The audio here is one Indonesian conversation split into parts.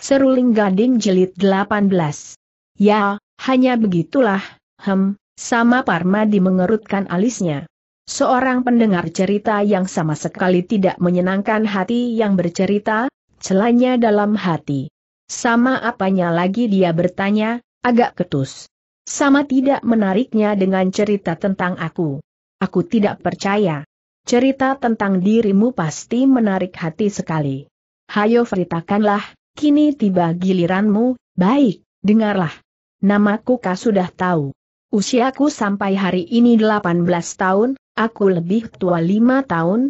Seruling Gading Jelit 18. Ya, hanya begitulah, hem, sama Parmadi mengerutkan alisnya. Seorang pendengar cerita yang sama sekali tidak menyenangkan hati yang bercerita, celanya dalam hati. Sama apanya lagi dia bertanya, agak ketus. Sama tidak menariknya dengan cerita tentang aku. Aku tidak percaya. Cerita tentang dirimu pasti menarik hati sekali. Hayo ceritakanlah, kini tiba giliranmu, baik, dengarlah. Namaku kau sudah tahu. Usiaku sampai hari ini 18 tahun, aku lebih tua 5 tahun.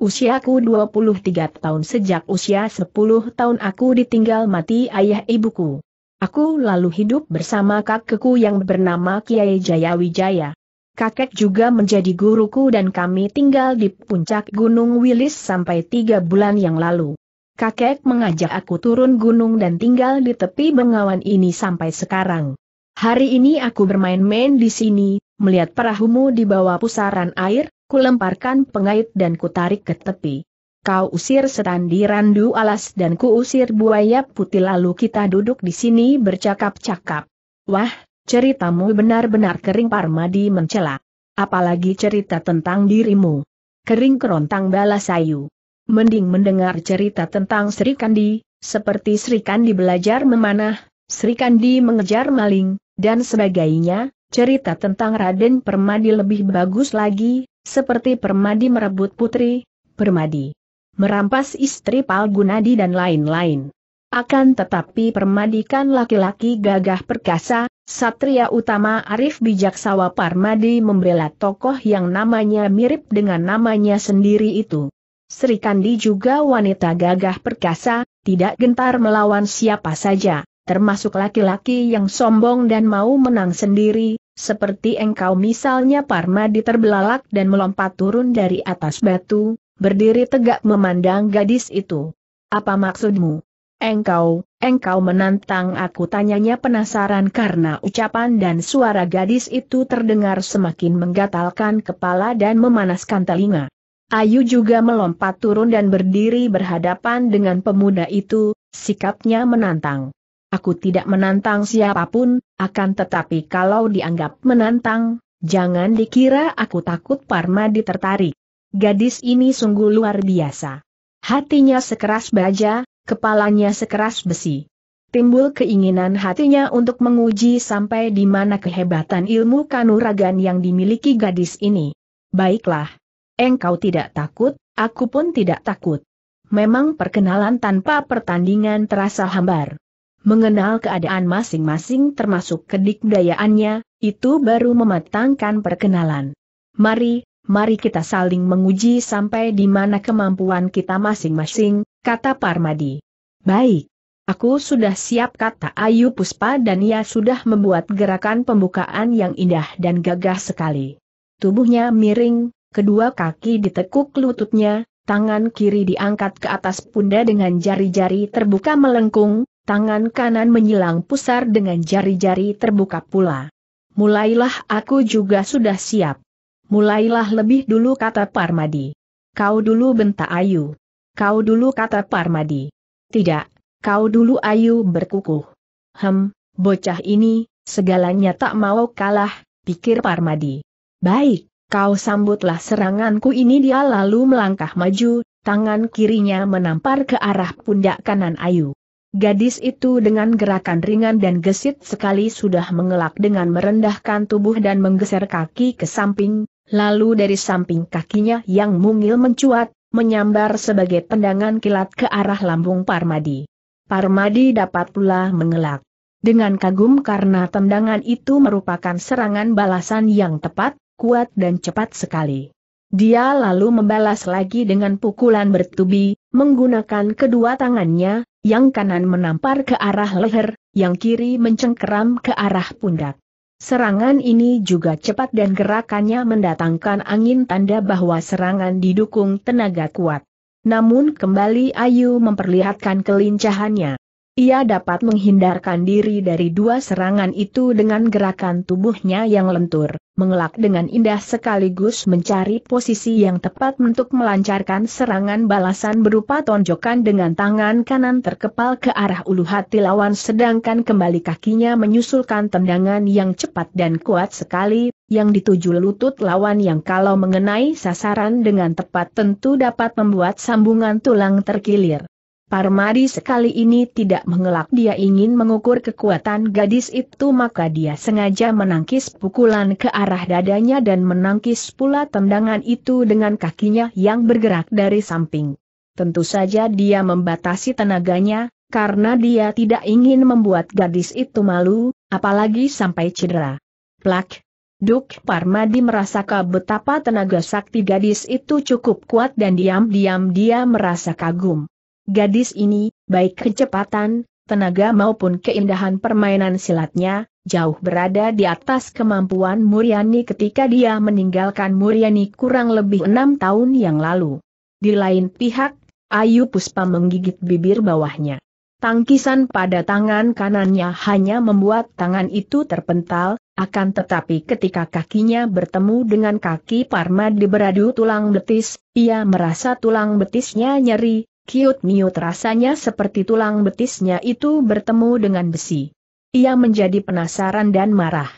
Usiaku 23 tahun sejak usia 10 tahun aku ditinggal mati ayah ibuku. Aku lalu hidup bersama kakekku yang bernama Kiai Jayawijaya. Kakek juga menjadi guruku dan kami tinggal di puncak Gunung Wilis sampai tiga bulan yang lalu kakek mengajak aku turun gunung dan tinggal di tepi bengawan ini sampai sekarang. Hari ini aku bermain-main di sini, melihat perahumu di bawah pusaran air, kulemparkan pengait dan kutarik ke tepi. Kau usir di randu alas dan ku usir buaya putih lalu kita duduk di sini bercakap-cakap. Wah, ceritamu benar-benar kering Parmadi mencela. Apalagi cerita tentang dirimu. Kering kerontang balas sayu mending mendengar cerita tentang Sri Kandi, seperti Sri Kandi belajar memanah, Sri Kandi mengejar maling, dan sebagainya, cerita tentang Raden Permadi lebih bagus lagi, seperti Permadi merebut putri, Permadi merampas istri Palgunadi dan lain-lain. Akan tetapi Permadi kan laki-laki gagah perkasa, Satria Utama Arif Bijaksawa Parmadi membela tokoh yang namanya mirip dengan namanya sendiri itu. Sri Kandi juga wanita gagah perkasa, tidak gentar melawan siapa saja, termasuk laki-laki yang sombong dan mau menang sendiri, seperti engkau misalnya Parma diterbelalak dan melompat turun dari atas batu, berdiri tegak memandang gadis itu. Apa maksudmu? Engkau, engkau menantang aku tanyanya penasaran karena ucapan dan suara gadis itu terdengar semakin menggatalkan kepala dan memanaskan telinga. Ayu juga melompat turun dan berdiri berhadapan dengan pemuda itu, sikapnya menantang. Aku tidak menantang siapapun, akan tetapi kalau dianggap menantang, jangan dikira aku takut Parma ditertarik. Gadis ini sungguh luar biasa. Hatinya sekeras baja, kepalanya sekeras besi. Timbul keinginan hatinya untuk menguji sampai di mana kehebatan ilmu kanuragan yang dimiliki gadis ini. Baiklah, engkau tidak takut, aku pun tidak takut. Memang perkenalan tanpa pertandingan terasa hambar. Mengenal keadaan masing-masing termasuk kedikdayaannya, itu baru mematangkan perkenalan. Mari, mari kita saling menguji sampai di mana kemampuan kita masing-masing, kata Parmadi. Baik. Aku sudah siap kata Ayu Puspa dan ia sudah membuat gerakan pembukaan yang indah dan gagah sekali. Tubuhnya miring, kedua kaki ditekuk lututnya, tangan kiri diangkat ke atas punda dengan jari-jari terbuka melengkung, tangan kanan menyilang pusar dengan jari-jari terbuka pula. Mulailah aku juga sudah siap. Mulailah lebih dulu kata Parmadi. Kau dulu bentak Ayu. Kau dulu kata Parmadi. Tidak, kau dulu Ayu berkukuh. Hem, bocah ini, segalanya tak mau kalah, pikir Parmadi. Baik, Kau sambutlah seranganku ini dia lalu melangkah maju, tangan kirinya menampar ke arah pundak kanan Ayu. Gadis itu dengan gerakan ringan dan gesit sekali sudah mengelak dengan merendahkan tubuh dan menggeser kaki ke samping, lalu dari samping kakinya yang mungil mencuat, menyambar sebagai tendangan kilat ke arah lambung Parmadi. Parmadi dapat pula mengelak. Dengan kagum karena tendangan itu merupakan serangan balasan yang tepat, kuat dan cepat sekali. Dia lalu membalas lagi dengan pukulan bertubi, menggunakan kedua tangannya, yang kanan menampar ke arah leher, yang kiri mencengkeram ke arah pundak. Serangan ini juga cepat dan gerakannya mendatangkan angin tanda bahwa serangan didukung tenaga kuat. Namun kembali Ayu memperlihatkan kelincahannya. Ia dapat menghindarkan diri dari dua serangan itu dengan gerakan tubuhnya yang lentur, mengelak dengan indah sekaligus mencari posisi yang tepat untuk melancarkan serangan balasan berupa tonjokan dengan tangan kanan terkepal ke arah ulu hati lawan sedangkan kembali kakinya menyusulkan tendangan yang cepat dan kuat sekali, yang dituju lutut lawan yang kalau mengenai sasaran dengan tepat tentu dapat membuat sambungan tulang terkilir. Parmadi sekali ini tidak mengelak dia ingin mengukur kekuatan gadis itu maka dia sengaja menangkis pukulan ke arah dadanya dan menangkis pula tendangan itu dengan kakinya yang bergerak dari samping. Tentu saja dia membatasi tenaganya, karena dia tidak ingin membuat gadis itu malu, apalagi sampai cedera. Plak! Duk Parmadi merasakan betapa tenaga sakti gadis itu cukup kuat dan diam-diam dia merasa kagum. Gadis ini, baik kecepatan, tenaga maupun keindahan permainan silatnya, jauh berada di atas kemampuan Muriani ketika dia meninggalkan Muriani kurang lebih enam tahun yang lalu. Di lain pihak, Ayu Puspa menggigit bibir bawahnya. Tangkisan pada tangan kanannya hanya membuat tangan itu terpental, akan tetapi ketika kakinya bertemu dengan kaki Parma di beradu tulang betis, ia merasa tulang betisnya nyeri, kiut-miut rasanya seperti tulang betisnya itu bertemu dengan besi. Ia menjadi penasaran dan marah.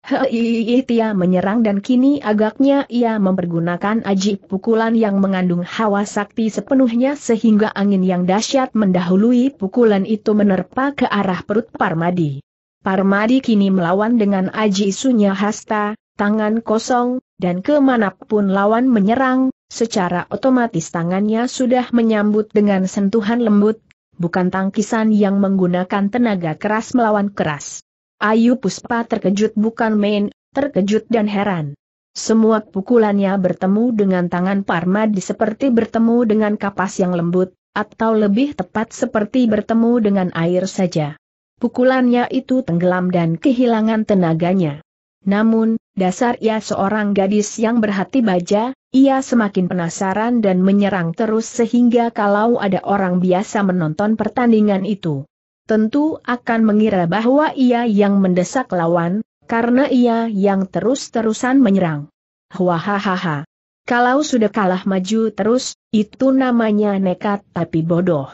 Hei, ia menyerang dan kini agaknya ia mempergunakan aji pukulan yang mengandung hawa sakti sepenuhnya sehingga angin yang dahsyat mendahului pukulan itu menerpa ke arah perut Parmadi. Parmadi kini melawan dengan aji isunya hasta, tangan kosong, dan kemanapun lawan menyerang, secara otomatis tangannya sudah menyambut dengan sentuhan lembut, bukan tangkisan yang menggunakan tenaga keras melawan keras. Ayu Puspa terkejut bukan main, terkejut dan heran. Semua pukulannya bertemu dengan tangan Parmadi seperti bertemu dengan kapas yang lembut, atau lebih tepat seperti bertemu dengan air saja. Pukulannya itu tenggelam dan kehilangan tenaganya. Namun, dasar ia seorang gadis yang berhati baja, ia semakin penasaran dan menyerang terus sehingga kalau ada orang biasa menonton pertandingan itu, tentu akan mengira bahwa ia yang mendesak lawan, karena ia yang terus-terusan menyerang. Hahaha. Kalau sudah kalah maju terus, itu namanya nekat tapi bodoh.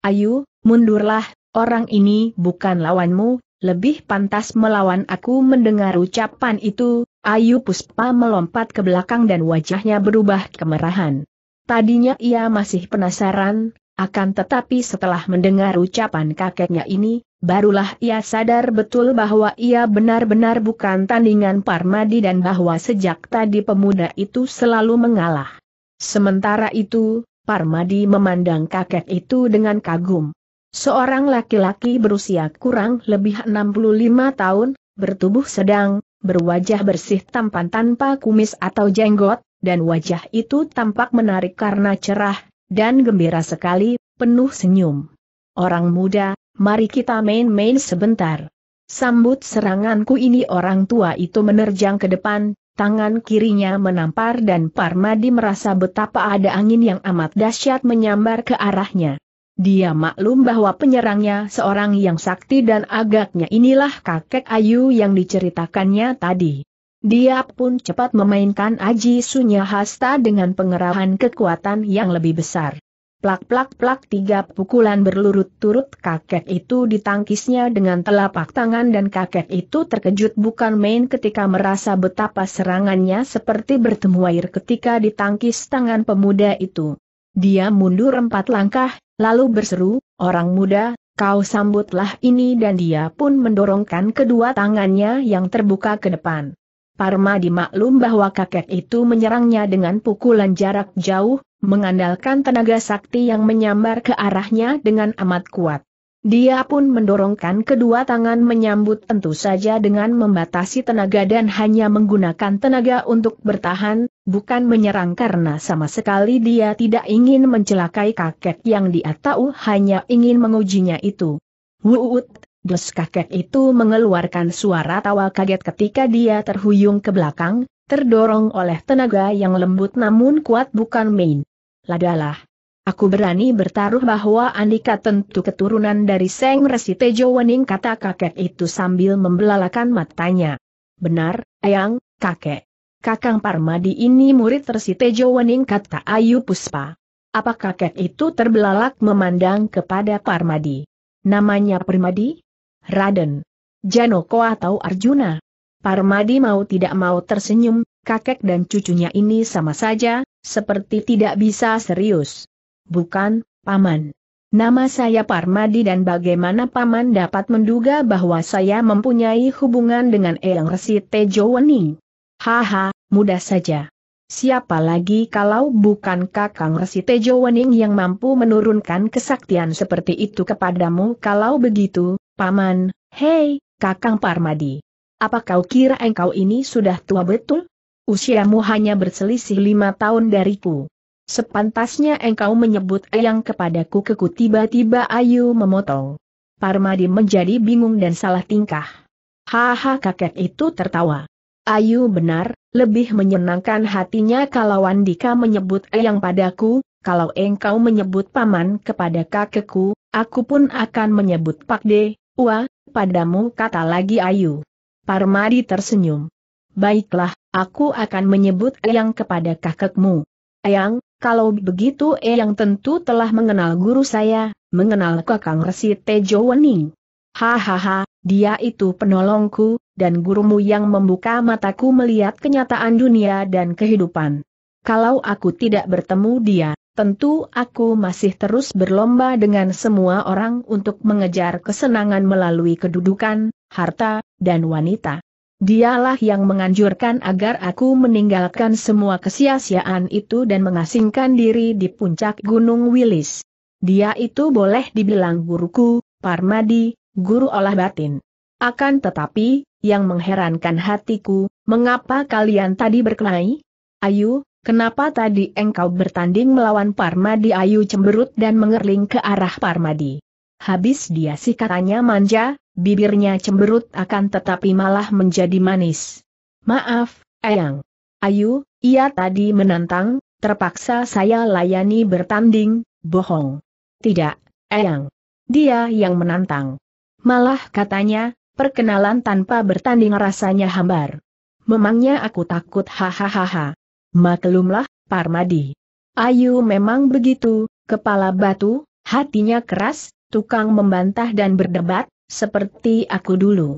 Ayo, mundurlah, orang ini bukan lawanmu, lebih pantas melawan aku mendengar ucapan itu, Ayu Puspa melompat ke belakang dan wajahnya berubah kemerahan. Tadinya ia masih penasaran, akan tetapi setelah mendengar ucapan kakeknya ini, barulah ia sadar betul bahwa ia benar-benar bukan tandingan Parmadi dan bahwa sejak tadi pemuda itu selalu mengalah. Sementara itu, Parmadi memandang kakek itu dengan kagum. Seorang laki-laki berusia kurang lebih 65 tahun, bertubuh sedang, berwajah bersih tampan tanpa kumis atau jenggot, dan wajah itu tampak menarik karena cerah, dan gembira sekali, penuh senyum. Orang muda, mari kita main-main sebentar. Sambut seranganku ini orang tua itu menerjang ke depan, tangan kirinya menampar dan Parmadi merasa betapa ada angin yang amat dahsyat menyambar ke arahnya. Dia maklum bahwa penyerangnya seorang yang sakti dan agaknya inilah kakek Ayu yang diceritakannya tadi. Dia pun cepat memainkan Aji sunya hasta dengan pengerahan kekuatan yang lebih besar. Plak-plak-plak tiga pukulan berlurut-turut kakek itu ditangkisnya dengan telapak tangan dan kakek itu terkejut bukan main ketika merasa betapa serangannya seperti bertemu air ketika ditangkis tangan pemuda itu. Dia mundur empat langkah, lalu berseru, orang muda, kau sambutlah ini dan dia pun mendorongkan kedua tangannya yang terbuka ke depan. Parma dimaklum bahwa kakek itu menyerangnya dengan pukulan jarak jauh, mengandalkan tenaga sakti yang menyambar ke arahnya dengan amat kuat. Dia pun mendorongkan kedua tangan menyambut tentu saja dengan membatasi tenaga dan hanya menggunakan tenaga untuk bertahan, bukan menyerang karena sama sekali dia tidak ingin mencelakai kakek yang dia tahu hanya ingin mengujinya itu. Wuut, des kakek itu mengeluarkan suara tawa kaget ketika dia terhuyung ke belakang, terdorong oleh tenaga yang lembut namun kuat bukan main. Ladalah. Aku berani bertaruh bahwa Andika tentu keturunan dari Seng Resi Tejo Wening kata kakek itu sambil membelalakan matanya. Benar, Ayang, kakek. Kakang Parmadi ini murid Resi Tejo Wening kata Ayu Puspa. Apa kakek itu terbelalak memandang kepada Parmadi? Namanya Parmadi? Raden. Janoko atau Arjuna? Parmadi mau tidak mau tersenyum, kakek dan cucunya ini sama saja, seperti tidak bisa serius. Bukan, Paman. Nama saya Parmadi dan bagaimana Paman dapat menduga bahwa saya mempunyai hubungan dengan Eyang Resi Tejo Wening? Haha, mudah saja. Siapa lagi kalau bukan Kakang Resi Tejo Wening yang mampu menurunkan kesaktian seperti itu kepadamu kalau begitu, Paman, hei, Kakang Parmadi. Apa kau kira engkau ini sudah tua betul? Usiamu hanya berselisih lima tahun dariku. Sepantasnya engkau menyebut eyang kepadaku keku tiba-tiba Ayu memotong. Parmadi menjadi bingung dan salah tingkah. Haha kakek itu tertawa. Ayu benar, lebih menyenangkan hatinya kalau Andika menyebut eyang padaku, kalau engkau menyebut paman kepada kakekku, aku pun akan menyebut pakde, wah, padamu kata lagi Ayu. Parmadi tersenyum. Baiklah, aku akan menyebut eyang kepada kakekmu. Eyang, kalau begitu Eyang eh, yang tentu telah mengenal guru saya, mengenal kakang resi Tejo Wening. Hahaha, dia itu penolongku, dan gurumu yang membuka mataku melihat kenyataan dunia dan kehidupan. Kalau aku tidak bertemu dia, tentu aku masih terus berlomba dengan semua orang untuk mengejar kesenangan melalui kedudukan, harta, dan wanita. Dialah yang menganjurkan agar aku meninggalkan semua kesia-siaan itu dan mengasingkan diri di puncak Gunung Wilis. Dia itu boleh dibilang guruku, Parmadi, guru olah batin. Akan tetapi, yang mengherankan hatiku, mengapa kalian tadi berkelahi? Ayu, kenapa tadi engkau bertanding melawan Parmadi? Ayu cemberut dan mengerling ke arah Parmadi. Habis dia si katanya manja, bibirnya cemberut akan tetapi malah menjadi manis. Maaf, Eyang. Ayu, ia tadi menantang, terpaksa saya layani bertanding, bohong. Tidak, Eyang. Dia yang menantang. Malah katanya, perkenalan tanpa bertanding rasanya hambar. Memangnya aku takut hahaha. Maklumlah, Parmadi. Ayu memang begitu, kepala batu, hatinya keras, tukang membantah dan berdebat, seperti aku dulu.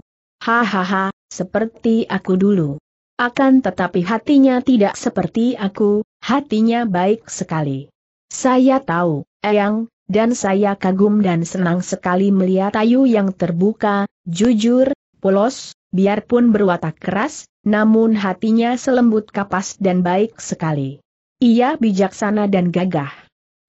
Hahaha, seperti aku dulu. Akan tetapi hatinya tidak seperti aku, hatinya baik sekali. Saya tahu, Eyang, dan saya kagum dan senang sekali melihat Ayu yang terbuka, jujur, polos, biarpun berwatak keras, namun hatinya selembut kapas dan baik sekali. Ia bijaksana dan gagah.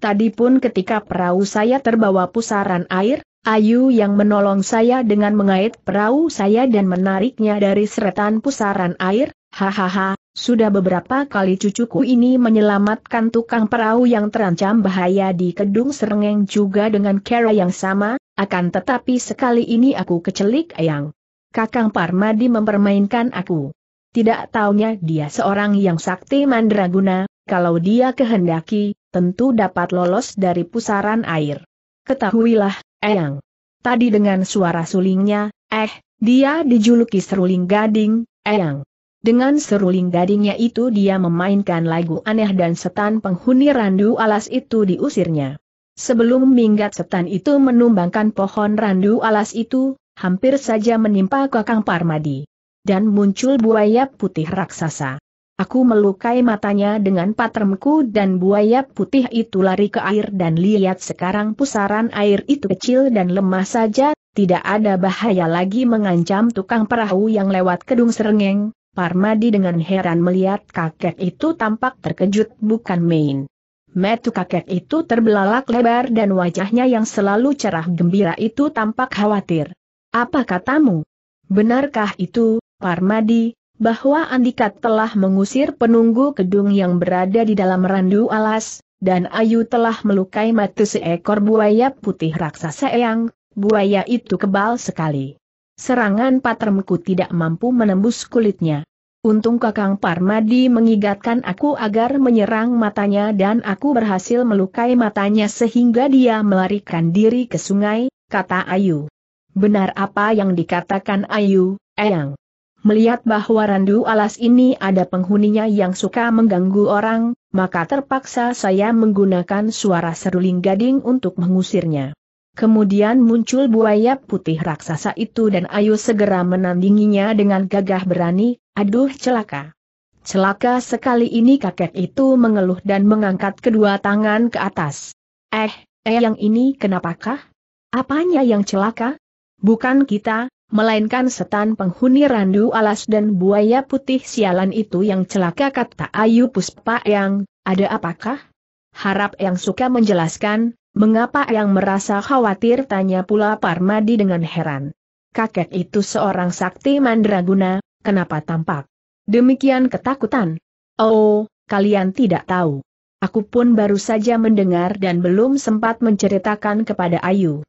Tadi pun ketika perahu saya terbawa pusaran air, Ayu yang menolong saya dengan mengait perahu saya dan menariknya dari seretan pusaran air, hahaha, sudah beberapa kali cucuku ini menyelamatkan tukang perahu yang terancam bahaya di Kedung Serengeng juga dengan cara yang sama, akan tetapi sekali ini aku kecelik ayang. Kakang Parmadi mempermainkan aku. Tidak taunya dia seorang yang sakti mandraguna, kalau dia kehendaki, tentu dapat lolos dari pusaran air. Ketahuilah, Eyang. Tadi dengan suara sulingnya, eh, dia dijuluki seruling gading, Eyang. Dengan seruling gadingnya itu dia memainkan lagu aneh dan setan penghuni randu alas itu diusirnya. Sebelum minggat setan itu menumbangkan pohon randu alas itu, hampir saja menimpa kakang Parmadi. Dan muncul buaya putih raksasa. Aku melukai matanya dengan patremku dan buaya putih itu lari ke air dan lihat sekarang pusaran air itu kecil dan lemah saja, tidak ada bahaya lagi mengancam tukang perahu yang lewat kedung serengeng. Parmadi dengan heran melihat kakek itu tampak terkejut bukan main. Metu kakek itu terbelalak lebar dan wajahnya yang selalu cerah gembira itu tampak khawatir. Apa katamu? Benarkah itu, Parmadi, bahwa Andika telah mengusir penunggu gedung yang berada di dalam randu alas, dan Ayu telah melukai mati seekor buaya putih raksasa yang, buaya itu kebal sekali. Serangan patremku tidak mampu menembus kulitnya. Untung Kakang Parmadi mengingatkan aku agar menyerang matanya dan aku berhasil melukai matanya sehingga dia melarikan diri ke sungai, kata Ayu. Benar apa yang dikatakan Ayu, Eyang. Melihat bahwa randu alas ini ada penghuninya yang suka mengganggu orang, maka terpaksa saya menggunakan suara seruling gading untuk mengusirnya. Kemudian muncul buaya putih raksasa itu dan Ayu segera menandinginya dengan gagah berani, aduh celaka. Celaka sekali ini kakek itu mengeluh dan mengangkat kedua tangan ke atas. Eh, eh yang ini kenapakah? Apanya yang celaka? Bukan kita, melainkan setan penghuni randu alas dan buaya putih sialan itu yang celaka kata Ayu Puspa yang, ada apakah? Harap yang suka menjelaskan, mengapa yang merasa khawatir tanya pula Parmadi dengan heran. Kakek itu seorang sakti mandraguna, kenapa tampak? Demikian ketakutan. Oh, kalian tidak tahu. Aku pun baru saja mendengar dan belum sempat menceritakan kepada Ayu.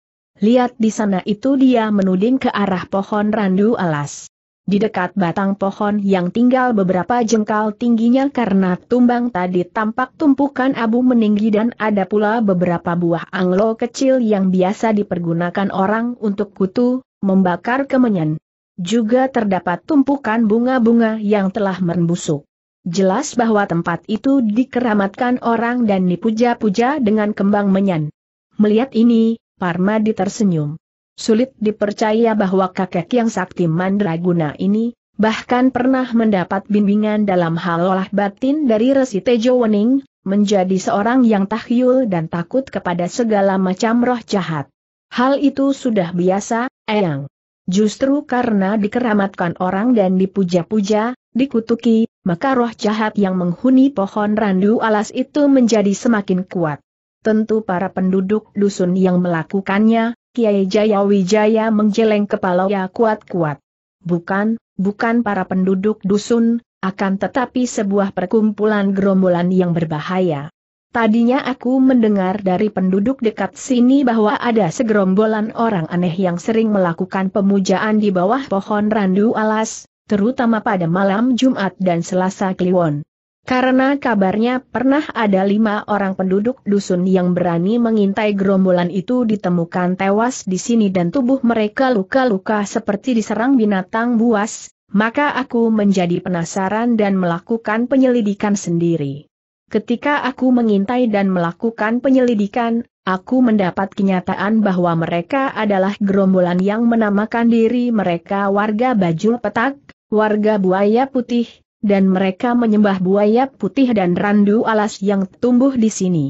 Lihat di sana itu dia menuding ke arah pohon randu alas. Di dekat batang pohon yang tinggal beberapa jengkal tingginya karena tumbang tadi tampak tumpukan abu meninggi dan ada pula beberapa buah anglo kecil yang biasa dipergunakan orang untuk kutu, membakar kemenyan. Juga terdapat tumpukan bunga-bunga yang telah merembusuk. Jelas bahwa tempat itu dikeramatkan orang dan dipuja-puja dengan kembang menyan. Melihat ini, Parmadi tersenyum. Sulit dipercaya bahwa kakek yang sakti mandraguna ini, bahkan pernah mendapat bimbingan dalam hal olah batin dari Resi Tejo Wening, menjadi seorang yang tahyul dan takut kepada segala macam roh jahat. Hal itu sudah biasa, Eyang. Justru karena dikeramatkan orang dan dipuja-puja, dikutuki, maka roh jahat yang menghuni pohon randu alas itu menjadi semakin kuat. Tentu para penduduk dusun yang melakukannya, Kiai Jaya Wijaya menjeleng kepala ya kuat-kuat. Bukan, bukan para penduduk dusun, akan tetapi sebuah perkumpulan gerombolan yang berbahaya. Tadinya aku mendengar dari penduduk dekat sini bahwa ada segerombolan orang aneh yang sering melakukan pemujaan di bawah pohon randu alas, terutama pada malam Jumat dan Selasa Kliwon. Karena kabarnya pernah ada lima orang penduduk dusun yang berani mengintai gerombolan itu ditemukan tewas di sini dan tubuh mereka luka-luka seperti diserang binatang buas, maka aku menjadi penasaran dan melakukan penyelidikan sendiri. Ketika aku mengintai dan melakukan penyelidikan, aku mendapat kenyataan bahwa mereka adalah gerombolan yang menamakan diri mereka warga bajul petak, warga buaya putih, dan mereka menyembah buaya putih dan randu alas yang tumbuh di sini.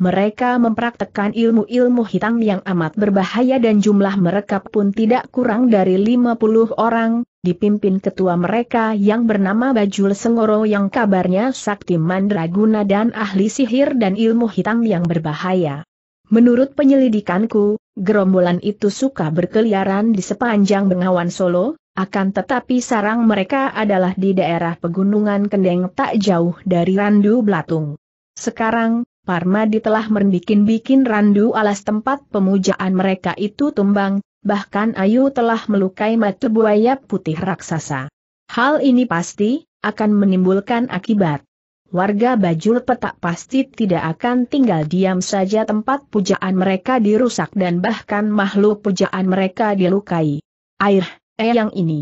Mereka mempraktekkan ilmu-ilmu hitam yang amat berbahaya dan jumlah mereka pun tidak kurang dari 50 orang, dipimpin ketua mereka yang bernama Bajul Sengoro yang kabarnya sakti mandraguna dan ahli sihir dan ilmu hitam yang berbahaya. Menurut penyelidikanku, gerombolan itu suka berkeliaran di sepanjang Bengawan Solo, akan tetapi sarang mereka adalah di daerah pegunungan Kendeng tak jauh dari Randu Blatung. Sekarang, Parmadi telah membikin-bikin Randu alas tempat pemujaan mereka itu tumbang, bahkan Ayu telah melukai mata buaya putih raksasa. Hal ini pasti, akan menimbulkan akibat. Warga Bajul Petak pasti tidak akan tinggal diam saja tempat pujaan mereka dirusak dan bahkan makhluk pujaan mereka dilukai. Air, Eyang eh, ini.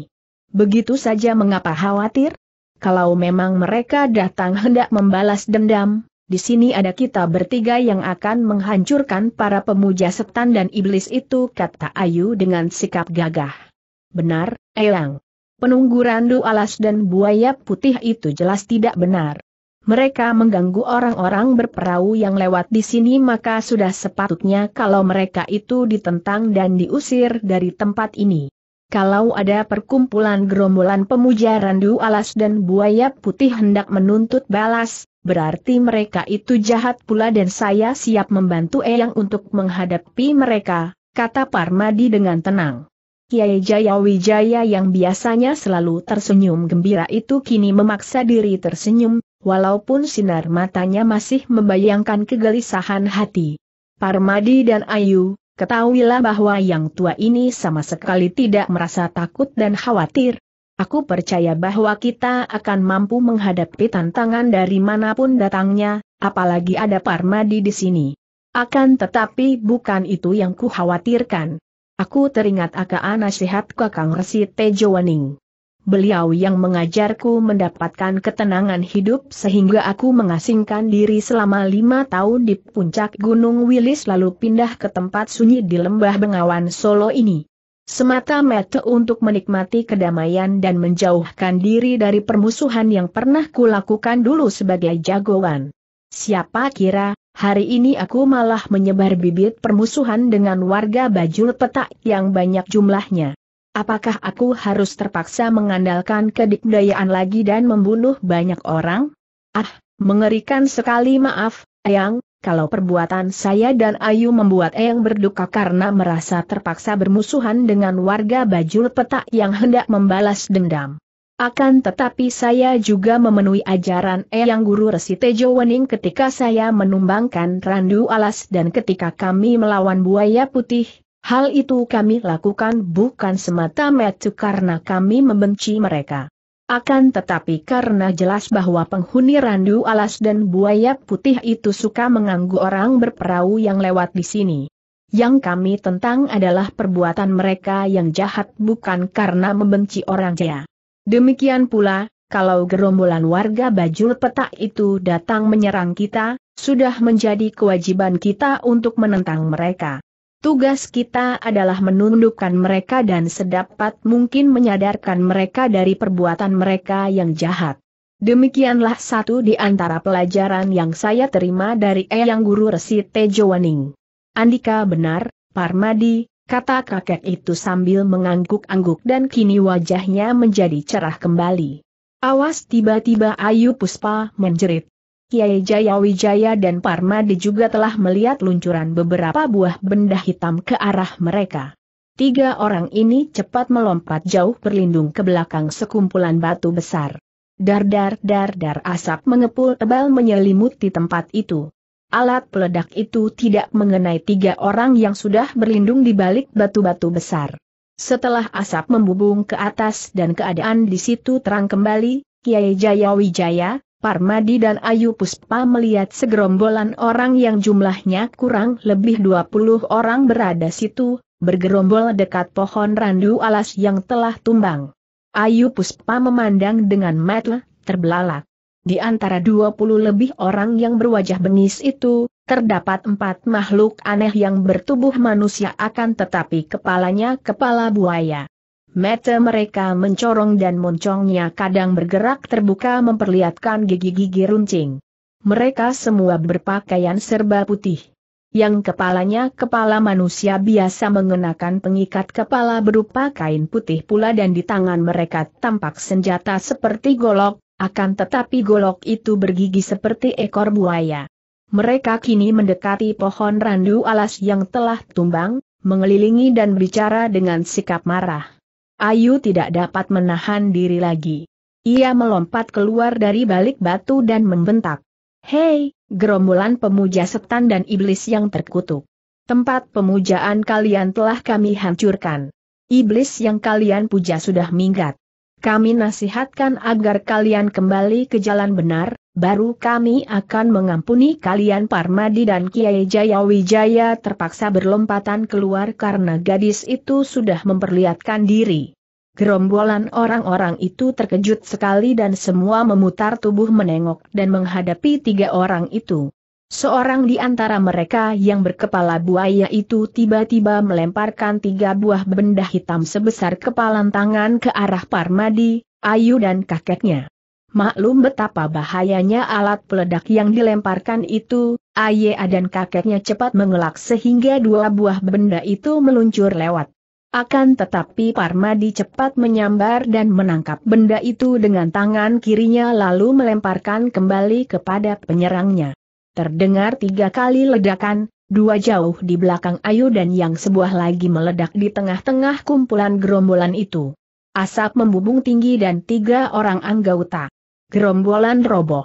Begitu saja mengapa khawatir? Kalau memang mereka datang hendak membalas dendam, di sini ada kita bertiga yang akan menghancurkan para pemuja setan dan iblis itu kata Ayu dengan sikap gagah. Benar, Eyang. Penunggu randu alas dan buaya putih itu jelas tidak benar. Mereka mengganggu orang-orang berperahu yang lewat di sini maka sudah sepatutnya kalau mereka itu ditentang dan diusir dari tempat ini. Kalau ada perkumpulan gerombolan pemuja Randu Alas dan Buaya Putih hendak menuntut balas, berarti mereka itu jahat pula dan saya siap membantu Eyang untuk menghadapi mereka, kata Parmadi dengan tenang. Kiai Jaya Wijaya yang biasanya selalu tersenyum gembira itu kini memaksa diri tersenyum, walaupun sinar matanya masih membayangkan kegelisahan hati. Parmadi dan Ayu, Ketahuilah bahwa yang tua ini sama sekali tidak merasa takut dan khawatir. Aku percaya bahwa kita akan mampu menghadapi tantangan dari manapun datangnya, apalagi ada Parmadi di sini. Akan tetapi bukan itu yang kukhawatirkan. Aku teringat akan nasihat Kakang Resi Wening beliau yang mengajarku mendapatkan ketenangan hidup sehingga aku mengasingkan diri selama lima tahun di puncak Gunung Wilis lalu pindah ke tempat sunyi di lembah Bengawan Solo ini. Semata-mata untuk menikmati kedamaian dan menjauhkan diri dari permusuhan yang pernah kulakukan dulu sebagai jagoan. Siapa kira, hari ini aku malah menyebar bibit permusuhan dengan warga bajul petak yang banyak jumlahnya. Apakah aku harus terpaksa mengandalkan kedikdayaan lagi dan membunuh banyak orang? Ah, mengerikan sekali maaf, Eyang, kalau perbuatan saya dan Ayu membuat Eyang berduka karena merasa terpaksa bermusuhan dengan warga bajul petak yang hendak membalas dendam. Akan tetapi saya juga memenuhi ajaran Eyang Guru Resi Tejo Wening ketika saya menumbangkan Randu Alas dan ketika kami melawan buaya putih, Hal itu kami lakukan bukan semata-mata karena kami membenci mereka. Akan tetapi karena jelas bahwa penghuni randu alas dan buaya putih itu suka mengganggu orang berperahu yang lewat di sini. Yang kami tentang adalah perbuatan mereka yang jahat bukan karena membenci orang jaya. Demikian pula, kalau gerombolan warga bajul petak itu datang menyerang kita, sudah menjadi kewajiban kita untuk menentang mereka. Tugas kita adalah menundukkan mereka dan sedapat mungkin menyadarkan mereka dari perbuatan mereka yang jahat. Demikianlah satu di antara pelajaran yang saya terima dari Eyang Guru Resi Tejo Wening. Andika benar, Parmadi, kata kakek itu sambil mengangguk-angguk dan kini wajahnya menjadi cerah kembali. Awas tiba-tiba Ayu Puspa menjerit. Kiai Jayawijaya dan Parmadi juga telah melihat luncuran beberapa buah benda hitam ke arah mereka. Tiga orang ini cepat melompat jauh berlindung ke belakang sekumpulan batu besar. Dar-dar-dar-dar asap mengepul tebal menyelimuti tempat itu. Alat peledak itu tidak mengenai tiga orang yang sudah berlindung di balik batu-batu besar. Setelah asap membubung ke atas dan keadaan di situ terang kembali, Kiai Jayawijaya, Parmadi dan Ayu Puspa melihat segerombolan orang yang jumlahnya kurang lebih 20 orang berada situ, bergerombol dekat pohon randu alas yang telah tumbang. Ayu Puspa memandang dengan mata terbelalak. Di antara 20 lebih orang yang berwajah bengis itu, terdapat empat makhluk aneh yang bertubuh manusia akan tetapi kepalanya kepala buaya. Mata mereka mencorong dan moncongnya kadang bergerak terbuka memperlihatkan gigi-gigi runcing. Mereka semua berpakaian serba putih. Yang kepalanya kepala manusia biasa mengenakan pengikat kepala berupa kain putih pula dan di tangan mereka tampak senjata seperti golok, akan tetapi golok itu bergigi seperti ekor buaya. Mereka kini mendekati pohon randu alas yang telah tumbang, mengelilingi dan bicara dengan sikap marah. Ayu tidak dapat menahan diri lagi. Ia melompat keluar dari balik batu dan membentak. Hei, gerombolan pemuja setan dan iblis yang terkutuk. Tempat pemujaan kalian telah kami hancurkan. Iblis yang kalian puja sudah minggat. Kami nasihatkan agar kalian kembali ke jalan benar, Baru kami akan mengampuni kalian Parmadi dan Kiai Jayawijaya terpaksa berlompatan keluar karena gadis itu sudah memperlihatkan diri. Gerombolan orang-orang itu terkejut sekali dan semua memutar tubuh menengok dan menghadapi tiga orang itu. Seorang di antara mereka yang berkepala buaya itu tiba-tiba melemparkan tiga buah benda hitam sebesar kepalan tangan ke arah Parmadi, Ayu dan kakeknya. Maklum betapa bahayanya alat peledak yang dilemparkan itu, Ayea dan kakeknya cepat mengelak sehingga dua buah benda itu meluncur lewat. Akan tetapi Parmadi cepat menyambar dan menangkap benda itu dengan tangan kirinya lalu melemparkan kembali kepada penyerangnya. Terdengar tiga kali ledakan, dua jauh di belakang Ayu dan yang sebuah lagi meledak di tengah-tengah kumpulan gerombolan itu. Asap membubung tinggi dan tiga orang anggota Gerombolan roboh.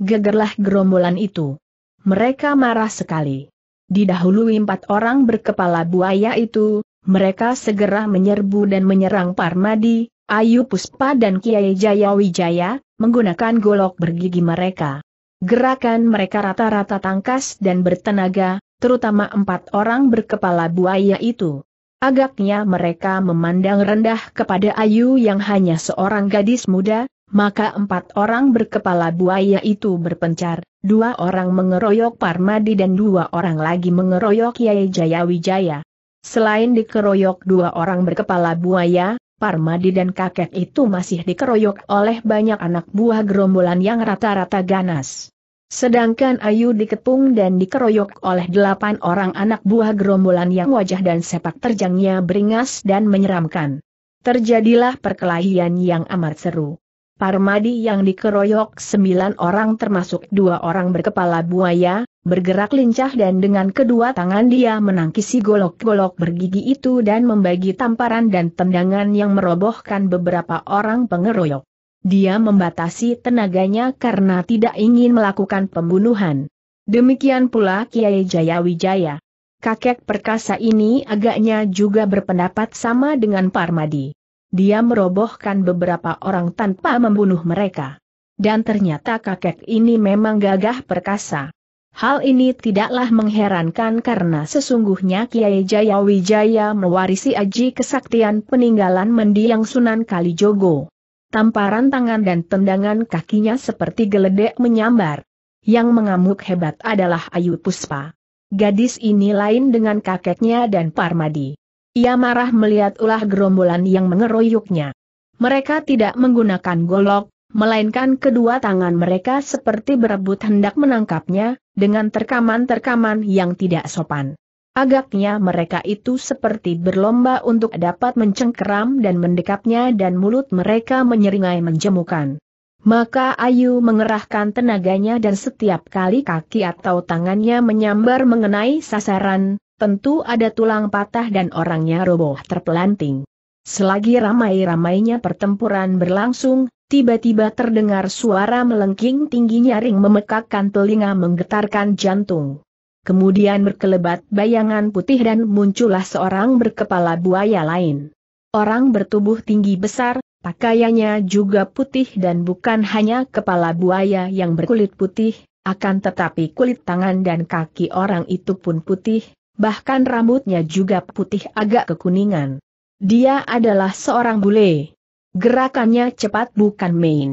Gegerlah gerombolan itu. Mereka marah sekali. Didahului empat orang berkepala buaya itu, mereka segera menyerbu dan menyerang Parmadi, Ayu Puspa dan Kiai Jaya Wijaya, menggunakan golok bergigi mereka. Gerakan mereka rata-rata tangkas dan bertenaga, terutama empat orang berkepala buaya itu. Agaknya mereka memandang rendah kepada Ayu yang hanya seorang gadis muda, maka empat orang berkepala buaya itu berpencar, dua orang mengeroyok Parmadi dan dua orang lagi mengeroyok Kiai Jayawijaya. Selain dikeroyok dua orang berkepala buaya, Parmadi dan kakek itu masih dikeroyok oleh banyak anak buah gerombolan yang rata-rata ganas. Sedangkan Ayu dikepung dan dikeroyok oleh delapan orang anak buah gerombolan yang wajah dan sepak terjangnya beringas dan menyeramkan. Terjadilah perkelahian yang amat seru. Parmadi yang dikeroyok sembilan orang termasuk dua orang berkepala buaya, bergerak lincah dan dengan kedua tangan dia menangkisi golok-golok bergigi itu dan membagi tamparan dan tendangan yang merobohkan beberapa orang pengeroyok. Dia membatasi tenaganya karena tidak ingin melakukan pembunuhan. Demikian pula Kiai Jayawijaya. Kakek perkasa ini agaknya juga berpendapat sama dengan Parmadi dia merobohkan beberapa orang tanpa membunuh mereka. Dan ternyata kakek ini memang gagah perkasa. Hal ini tidaklah mengherankan karena sesungguhnya Kiai Jayawijaya mewarisi aji kesaktian peninggalan mendiang Sunan Kalijogo. Tamparan tangan dan tendangan kakinya seperti geledek menyambar. Yang mengamuk hebat adalah Ayu Puspa. Gadis ini lain dengan kakeknya dan Parmadi. Ia marah melihat ulah gerombolan yang mengeroyoknya. Mereka tidak menggunakan golok, melainkan kedua tangan mereka seperti berebut hendak menangkapnya, dengan terkaman-terkaman yang tidak sopan. Agaknya mereka itu seperti berlomba untuk dapat mencengkeram dan mendekapnya dan mulut mereka menyeringai menjemukan. Maka Ayu mengerahkan tenaganya dan setiap kali kaki atau tangannya menyambar mengenai sasaran, tentu ada tulang patah dan orangnya roboh terpelanting. Selagi ramai-ramainya pertempuran berlangsung, tiba-tiba terdengar suara melengking tinggi nyaring memekakkan telinga menggetarkan jantung. Kemudian berkelebat bayangan putih dan muncullah seorang berkepala buaya lain. Orang bertubuh tinggi besar, pakaiannya juga putih dan bukan hanya kepala buaya yang berkulit putih, akan tetapi kulit tangan dan kaki orang itu pun putih, bahkan rambutnya juga putih agak kekuningan. Dia adalah seorang bule. Gerakannya cepat bukan main.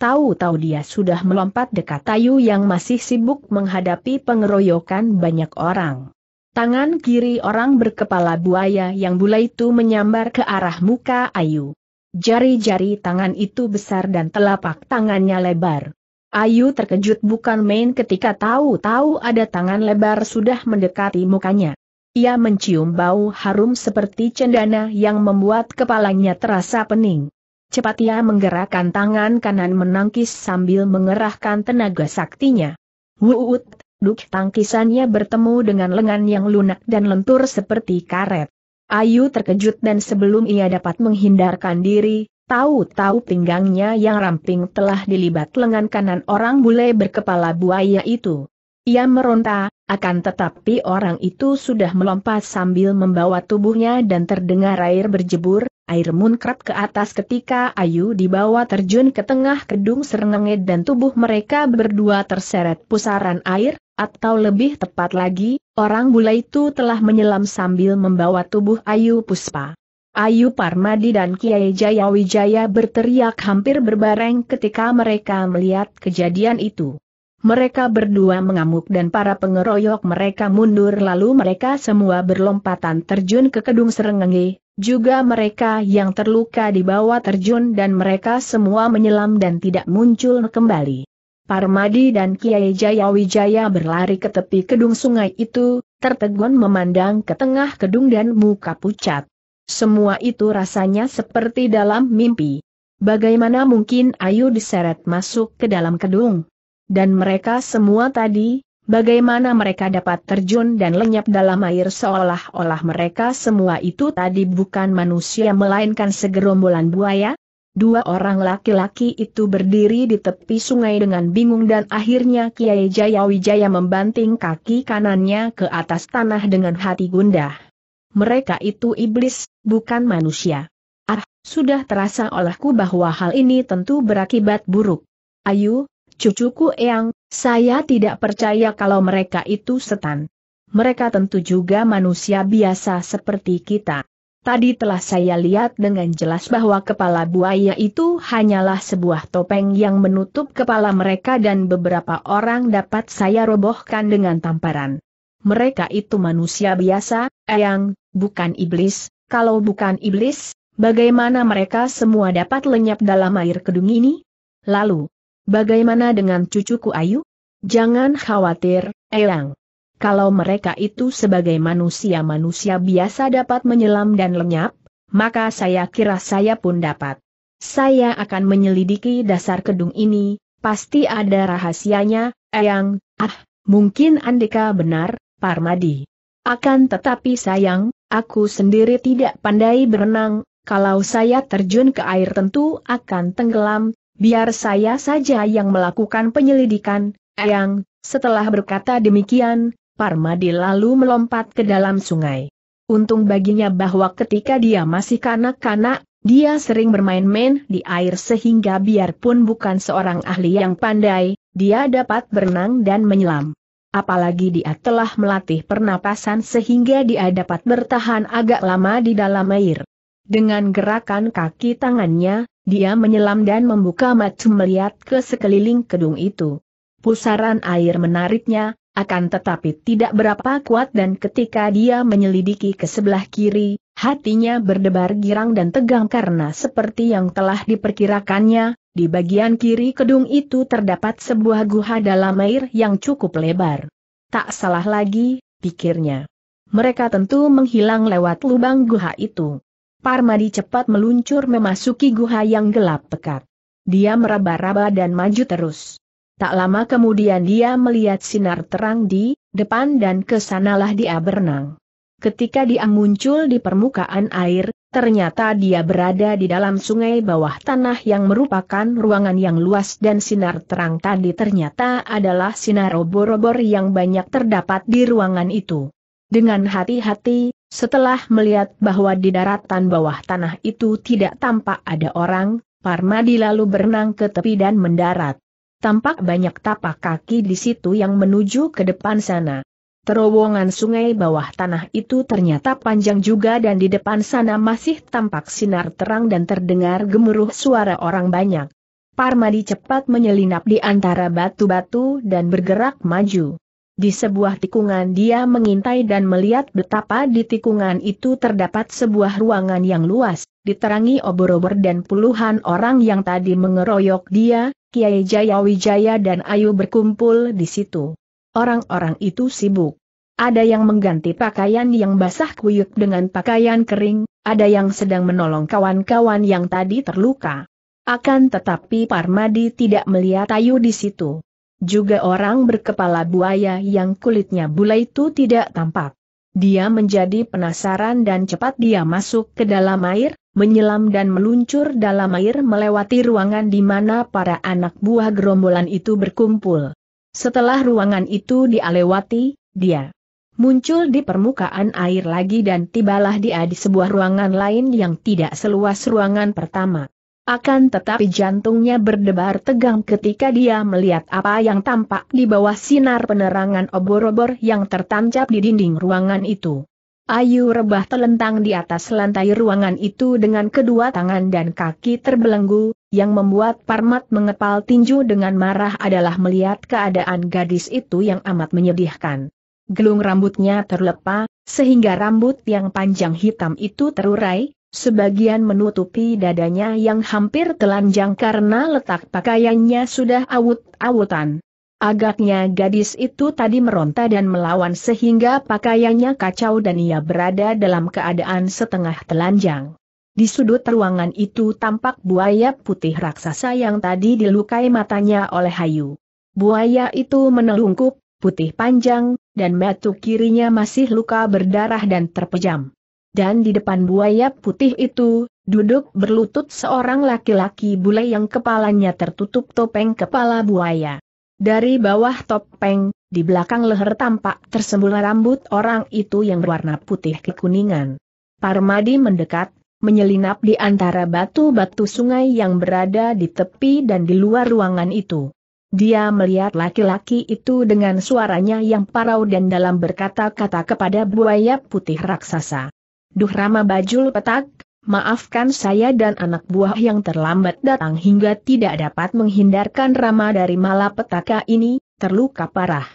Tahu-tahu dia sudah melompat dekat Tayu yang masih sibuk menghadapi pengeroyokan banyak orang. Tangan kiri orang berkepala buaya yang bule itu menyambar ke arah muka Ayu. Jari-jari tangan itu besar dan telapak tangannya lebar. Ayu terkejut bukan main ketika tahu-tahu ada tangan lebar sudah mendekati mukanya. Ia mencium bau harum seperti cendana yang membuat kepalanya terasa pening. Cepat ia menggerakkan tangan kanan menangkis sambil mengerahkan tenaga saktinya. Wuut, duk tangkisannya bertemu dengan lengan yang lunak dan lentur seperti karet. Ayu terkejut dan sebelum ia dapat menghindarkan diri, Tahu-tahu pinggangnya yang ramping telah dilibat lengan kanan orang bule berkepala buaya itu. Ia meronta, akan tetapi orang itu sudah melompat sambil membawa tubuhnya dan terdengar air berjebur, air munkrat ke atas ketika Ayu dibawa terjun ke tengah gedung serengenge dan tubuh mereka berdua terseret pusaran air, atau lebih tepat lagi, orang bule itu telah menyelam sambil membawa tubuh Ayu Puspa. Ayu Parmadi dan Kiai Jayawijaya berteriak hampir berbareng ketika mereka melihat kejadian itu. Mereka berdua mengamuk dan para pengeroyok mereka mundur lalu mereka semua berlompatan terjun ke Kedung Serengenge, juga mereka yang terluka di bawah terjun dan mereka semua menyelam dan tidak muncul kembali. Parmadi dan Kiai Jayawijaya berlari ke tepi kedung sungai itu, tertegun memandang ke tengah kedung dan muka pucat. Semua itu rasanya seperti dalam mimpi. Bagaimana mungkin Ayu diseret masuk ke dalam gedung? Dan mereka semua tadi, bagaimana mereka dapat terjun dan lenyap dalam air seolah-olah mereka semua itu tadi bukan manusia melainkan segerombolan buaya? Dua orang laki-laki itu berdiri di tepi sungai dengan bingung dan akhirnya Kiai Jayawijaya membanting kaki kanannya ke atas tanah dengan hati gundah mereka itu iblis, bukan manusia. Ah, sudah terasa olehku bahwa hal ini tentu berakibat buruk. Ayu, cucuku Eyang, saya tidak percaya kalau mereka itu setan. Mereka tentu juga manusia biasa seperti kita. Tadi telah saya lihat dengan jelas bahwa kepala buaya itu hanyalah sebuah topeng yang menutup kepala mereka dan beberapa orang dapat saya robohkan dengan tamparan. Mereka itu manusia biasa, Eyang, bukan iblis, kalau bukan iblis, bagaimana mereka semua dapat lenyap dalam air kedung ini? Lalu, bagaimana dengan cucuku Ayu? Jangan khawatir, Eyang. Kalau mereka itu sebagai manusia-manusia biasa dapat menyelam dan lenyap, maka saya kira saya pun dapat. Saya akan menyelidiki dasar kedung ini, pasti ada rahasianya, Eyang, ah, mungkin Andika benar, Parmadi. Akan tetapi sayang, aku sendiri tidak pandai berenang, kalau saya terjun ke air tentu akan tenggelam, biar saya saja yang melakukan penyelidikan, Eyang, setelah berkata demikian, Parmadi lalu melompat ke dalam sungai. Untung baginya bahwa ketika dia masih kanak-kanak, dia sering bermain-main di air sehingga biarpun bukan seorang ahli yang pandai, dia dapat berenang dan menyelam apalagi dia telah melatih pernapasan sehingga dia dapat bertahan agak lama di dalam air. Dengan gerakan kaki tangannya, dia menyelam dan membuka mata melihat ke sekeliling gedung itu. Pusaran air menariknya, akan tetapi tidak berapa kuat dan ketika dia menyelidiki ke sebelah kiri, hatinya berdebar girang dan tegang karena seperti yang telah diperkirakannya, di bagian kiri gedung itu terdapat sebuah guha dalam air yang cukup lebar. Tak salah lagi, pikirnya. Mereka tentu menghilang lewat lubang guha itu. Parmadi cepat meluncur memasuki guha yang gelap pekat. Dia meraba-raba dan maju terus. Tak lama kemudian dia melihat sinar terang di depan dan kesanalah dia berenang. Ketika dia muncul di permukaan air, Ternyata dia berada di dalam sungai bawah tanah yang merupakan ruangan yang luas dan sinar terang tadi ternyata adalah sinar obor-obor yang banyak terdapat di ruangan itu. Dengan hati-hati, setelah melihat bahwa di daratan bawah tanah itu tidak tampak ada orang, Parma lalu berenang ke tepi dan mendarat. Tampak banyak tapak kaki di situ yang menuju ke depan sana. Terowongan sungai bawah tanah itu ternyata panjang juga dan di depan sana masih tampak sinar terang dan terdengar gemuruh suara orang banyak. Parmadi cepat menyelinap di antara batu-batu dan bergerak maju. Di sebuah tikungan dia mengintai dan melihat betapa di tikungan itu terdapat sebuah ruangan yang luas, diterangi obor-obor dan puluhan orang yang tadi mengeroyok dia, Kiai Jayawijaya dan Ayu berkumpul di situ. Orang-orang itu sibuk. Ada yang mengganti pakaian yang basah kuyuk dengan pakaian kering, ada yang sedang menolong kawan-kawan yang tadi terluka. Akan tetapi Parmadi tidak melihat Ayu di situ. Juga orang berkepala buaya yang kulitnya bulat itu tidak tampak. Dia menjadi penasaran dan cepat dia masuk ke dalam air, menyelam dan meluncur dalam air melewati ruangan di mana para anak buah gerombolan itu berkumpul. Setelah ruangan itu dialewati, dia muncul di permukaan air lagi dan tibalah dia di sebuah ruangan lain yang tidak seluas ruangan pertama. Akan tetapi jantungnya berdebar tegang ketika dia melihat apa yang tampak di bawah sinar penerangan obor-obor yang tertancap di dinding ruangan itu. Ayu rebah telentang di atas lantai ruangan itu dengan kedua tangan dan kaki terbelenggu, yang membuat Parmat mengepal tinju dengan marah adalah melihat keadaan gadis itu yang amat menyedihkan. Gelung rambutnya terlepas, sehingga rambut yang panjang hitam itu terurai, sebagian menutupi dadanya yang hampir telanjang karena letak pakaiannya sudah awut-awutan. Agaknya gadis itu tadi meronta dan melawan sehingga pakaiannya kacau dan ia berada dalam keadaan setengah telanjang. Di sudut ruangan itu tampak buaya putih raksasa yang tadi dilukai matanya oleh Hayu. Buaya itu menelungkup, putih panjang, dan mata kirinya masih luka berdarah dan terpejam. Dan di depan buaya putih itu, duduk berlutut seorang laki-laki bule yang kepalanya tertutup topeng kepala buaya. Dari bawah topeng, di belakang leher tampak tersembul rambut orang itu yang berwarna putih kekuningan. Parmadi mendekat, menyelinap di antara batu-batu sungai yang berada di tepi dan di luar ruangan itu. Dia melihat laki-laki itu dengan suaranya yang parau dan dalam berkata-kata kepada buaya putih raksasa. Duh Rama Bajul Petak, Maafkan saya dan anak buah yang terlambat datang hingga tidak dapat menghindarkan Rama dari malapetaka ini, terluka parah.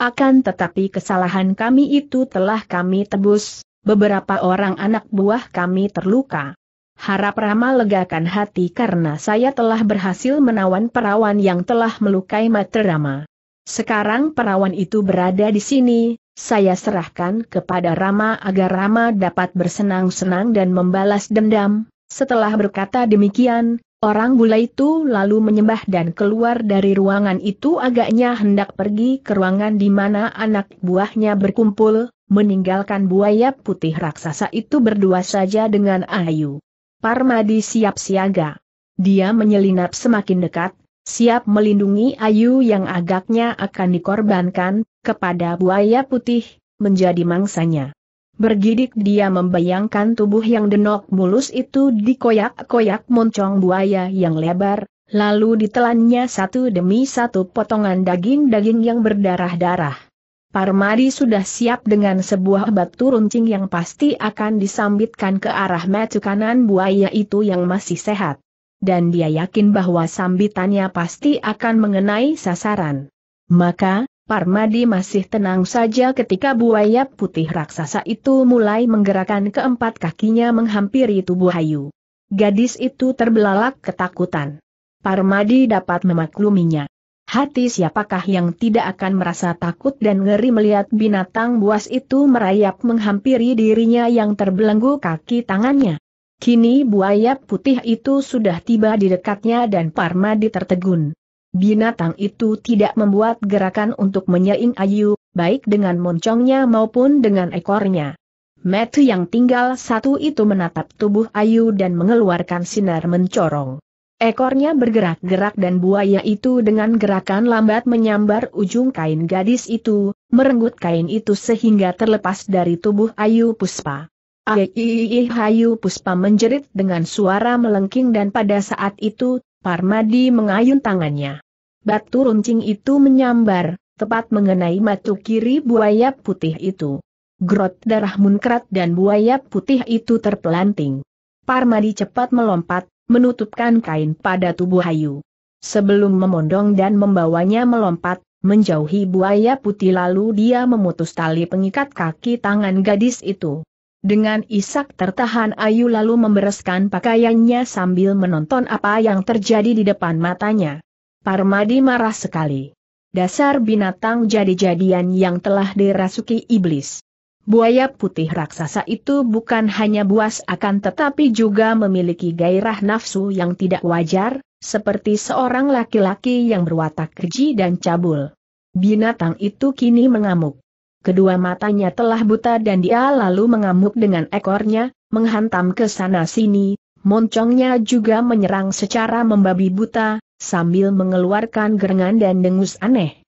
Akan tetapi kesalahan kami itu telah kami tebus, beberapa orang anak buah kami terluka. Harap Rama legakan hati karena saya telah berhasil menawan perawan yang telah melukai mata Rama. Sekarang perawan itu berada di sini, saya serahkan kepada Rama agar Rama dapat bersenang-senang dan membalas dendam. Setelah berkata demikian, orang bule itu lalu menyembah dan keluar dari ruangan itu agaknya hendak pergi ke ruangan di mana anak buahnya berkumpul, meninggalkan buaya putih raksasa itu berdua saja dengan Ayu. Parmadi siap siaga. Dia menyelinap semakin dekat, siap melindungi Ayu yang agaknya akan dikorbankan, kepada buaya putih, menjadi mangsanya. Bergidik dia membayangkan tubuh yang denok mulus itu dikoyak-koyak moncong buaya yang lebar, lalu ditelannya satu demi satu potongan daging-daging yang berdarah-darah. Parmadi sudah siap dengan sebuah batu runcing yang pasti akan disambitkan ke arah metu kanan buaya itu yang masih sehat. Dan dia yakin bahwa sambitannya pasti akan mengenai sasaran. Maka, Parmadi masih tenang saja ketika buaya putih raksasa itu mulai menggerakkan keempat kakinya menghampiri tubuh Hayu. Gadis itu terbelalak ketakutan. Parmadi dapat memakluminya. Hati siapakah yang tidak akan merasa takut dan ngeri melihat binatang buas itu merayap menghampiri dirinya yang terbelenggu kaki tangannya. Kini buaya putih itu sudah tiba di dekatnya dan Parmadi tertegun. Binatang itu tidak membuat gerakan untuk menyeing Ayu, baik dengan moncongnya maupun dengan ekornya. Metu yang tinggal satu itu menatap tubuh Ayu dan mengeluarkan sinar mencorong. Ekornya bergerak-gerak dan buaya itu dengan gerakan lambat menyambar ujung kain gadis itu, merenggut kain itu sehingga terlepas dari tubuh Ayu Puspa. Aiiiih Ayu Puspa menjerit dengan suara melengking dan pada saat itu, Parmadi mengayun tangannya. Batu runcing itu menyambar, tepat mengenai matu kiri buaya putih itu. Grot darah munkrat dan buaya putih itu terpelanting. Parmadi cepat melompat, menutupkan kain pada tubuh Hayu. Sebelum memondong dan membawanya melompat, menjauhi buaya putih lalu dia memutus tali pengikat kaki tangan gadis itu. Dengan isak tertahan Ayu lalu membereskan pakaiannya sambil menonton apa yang terjadi di depan matanya. Parmadi marah sekali. Dasar binatang jadi-jadian yang telah dirasuki iblis. Buaya putih raksasa itu bukan hanya buas akan tetapi juga memiliki gairah nafsu yang tidak wajar, seperti seorang laki-laki yang berwatak keji dan cabul. Binatang itu kini mengamuk. Kedua matanya telah buta dan dia lalu mengamuk dengan ekornya, menghantam ke sana-sini, moncongnya juga menyerang secara membabi buta, sambil mengeluarkan gerengan dan dengus aneh.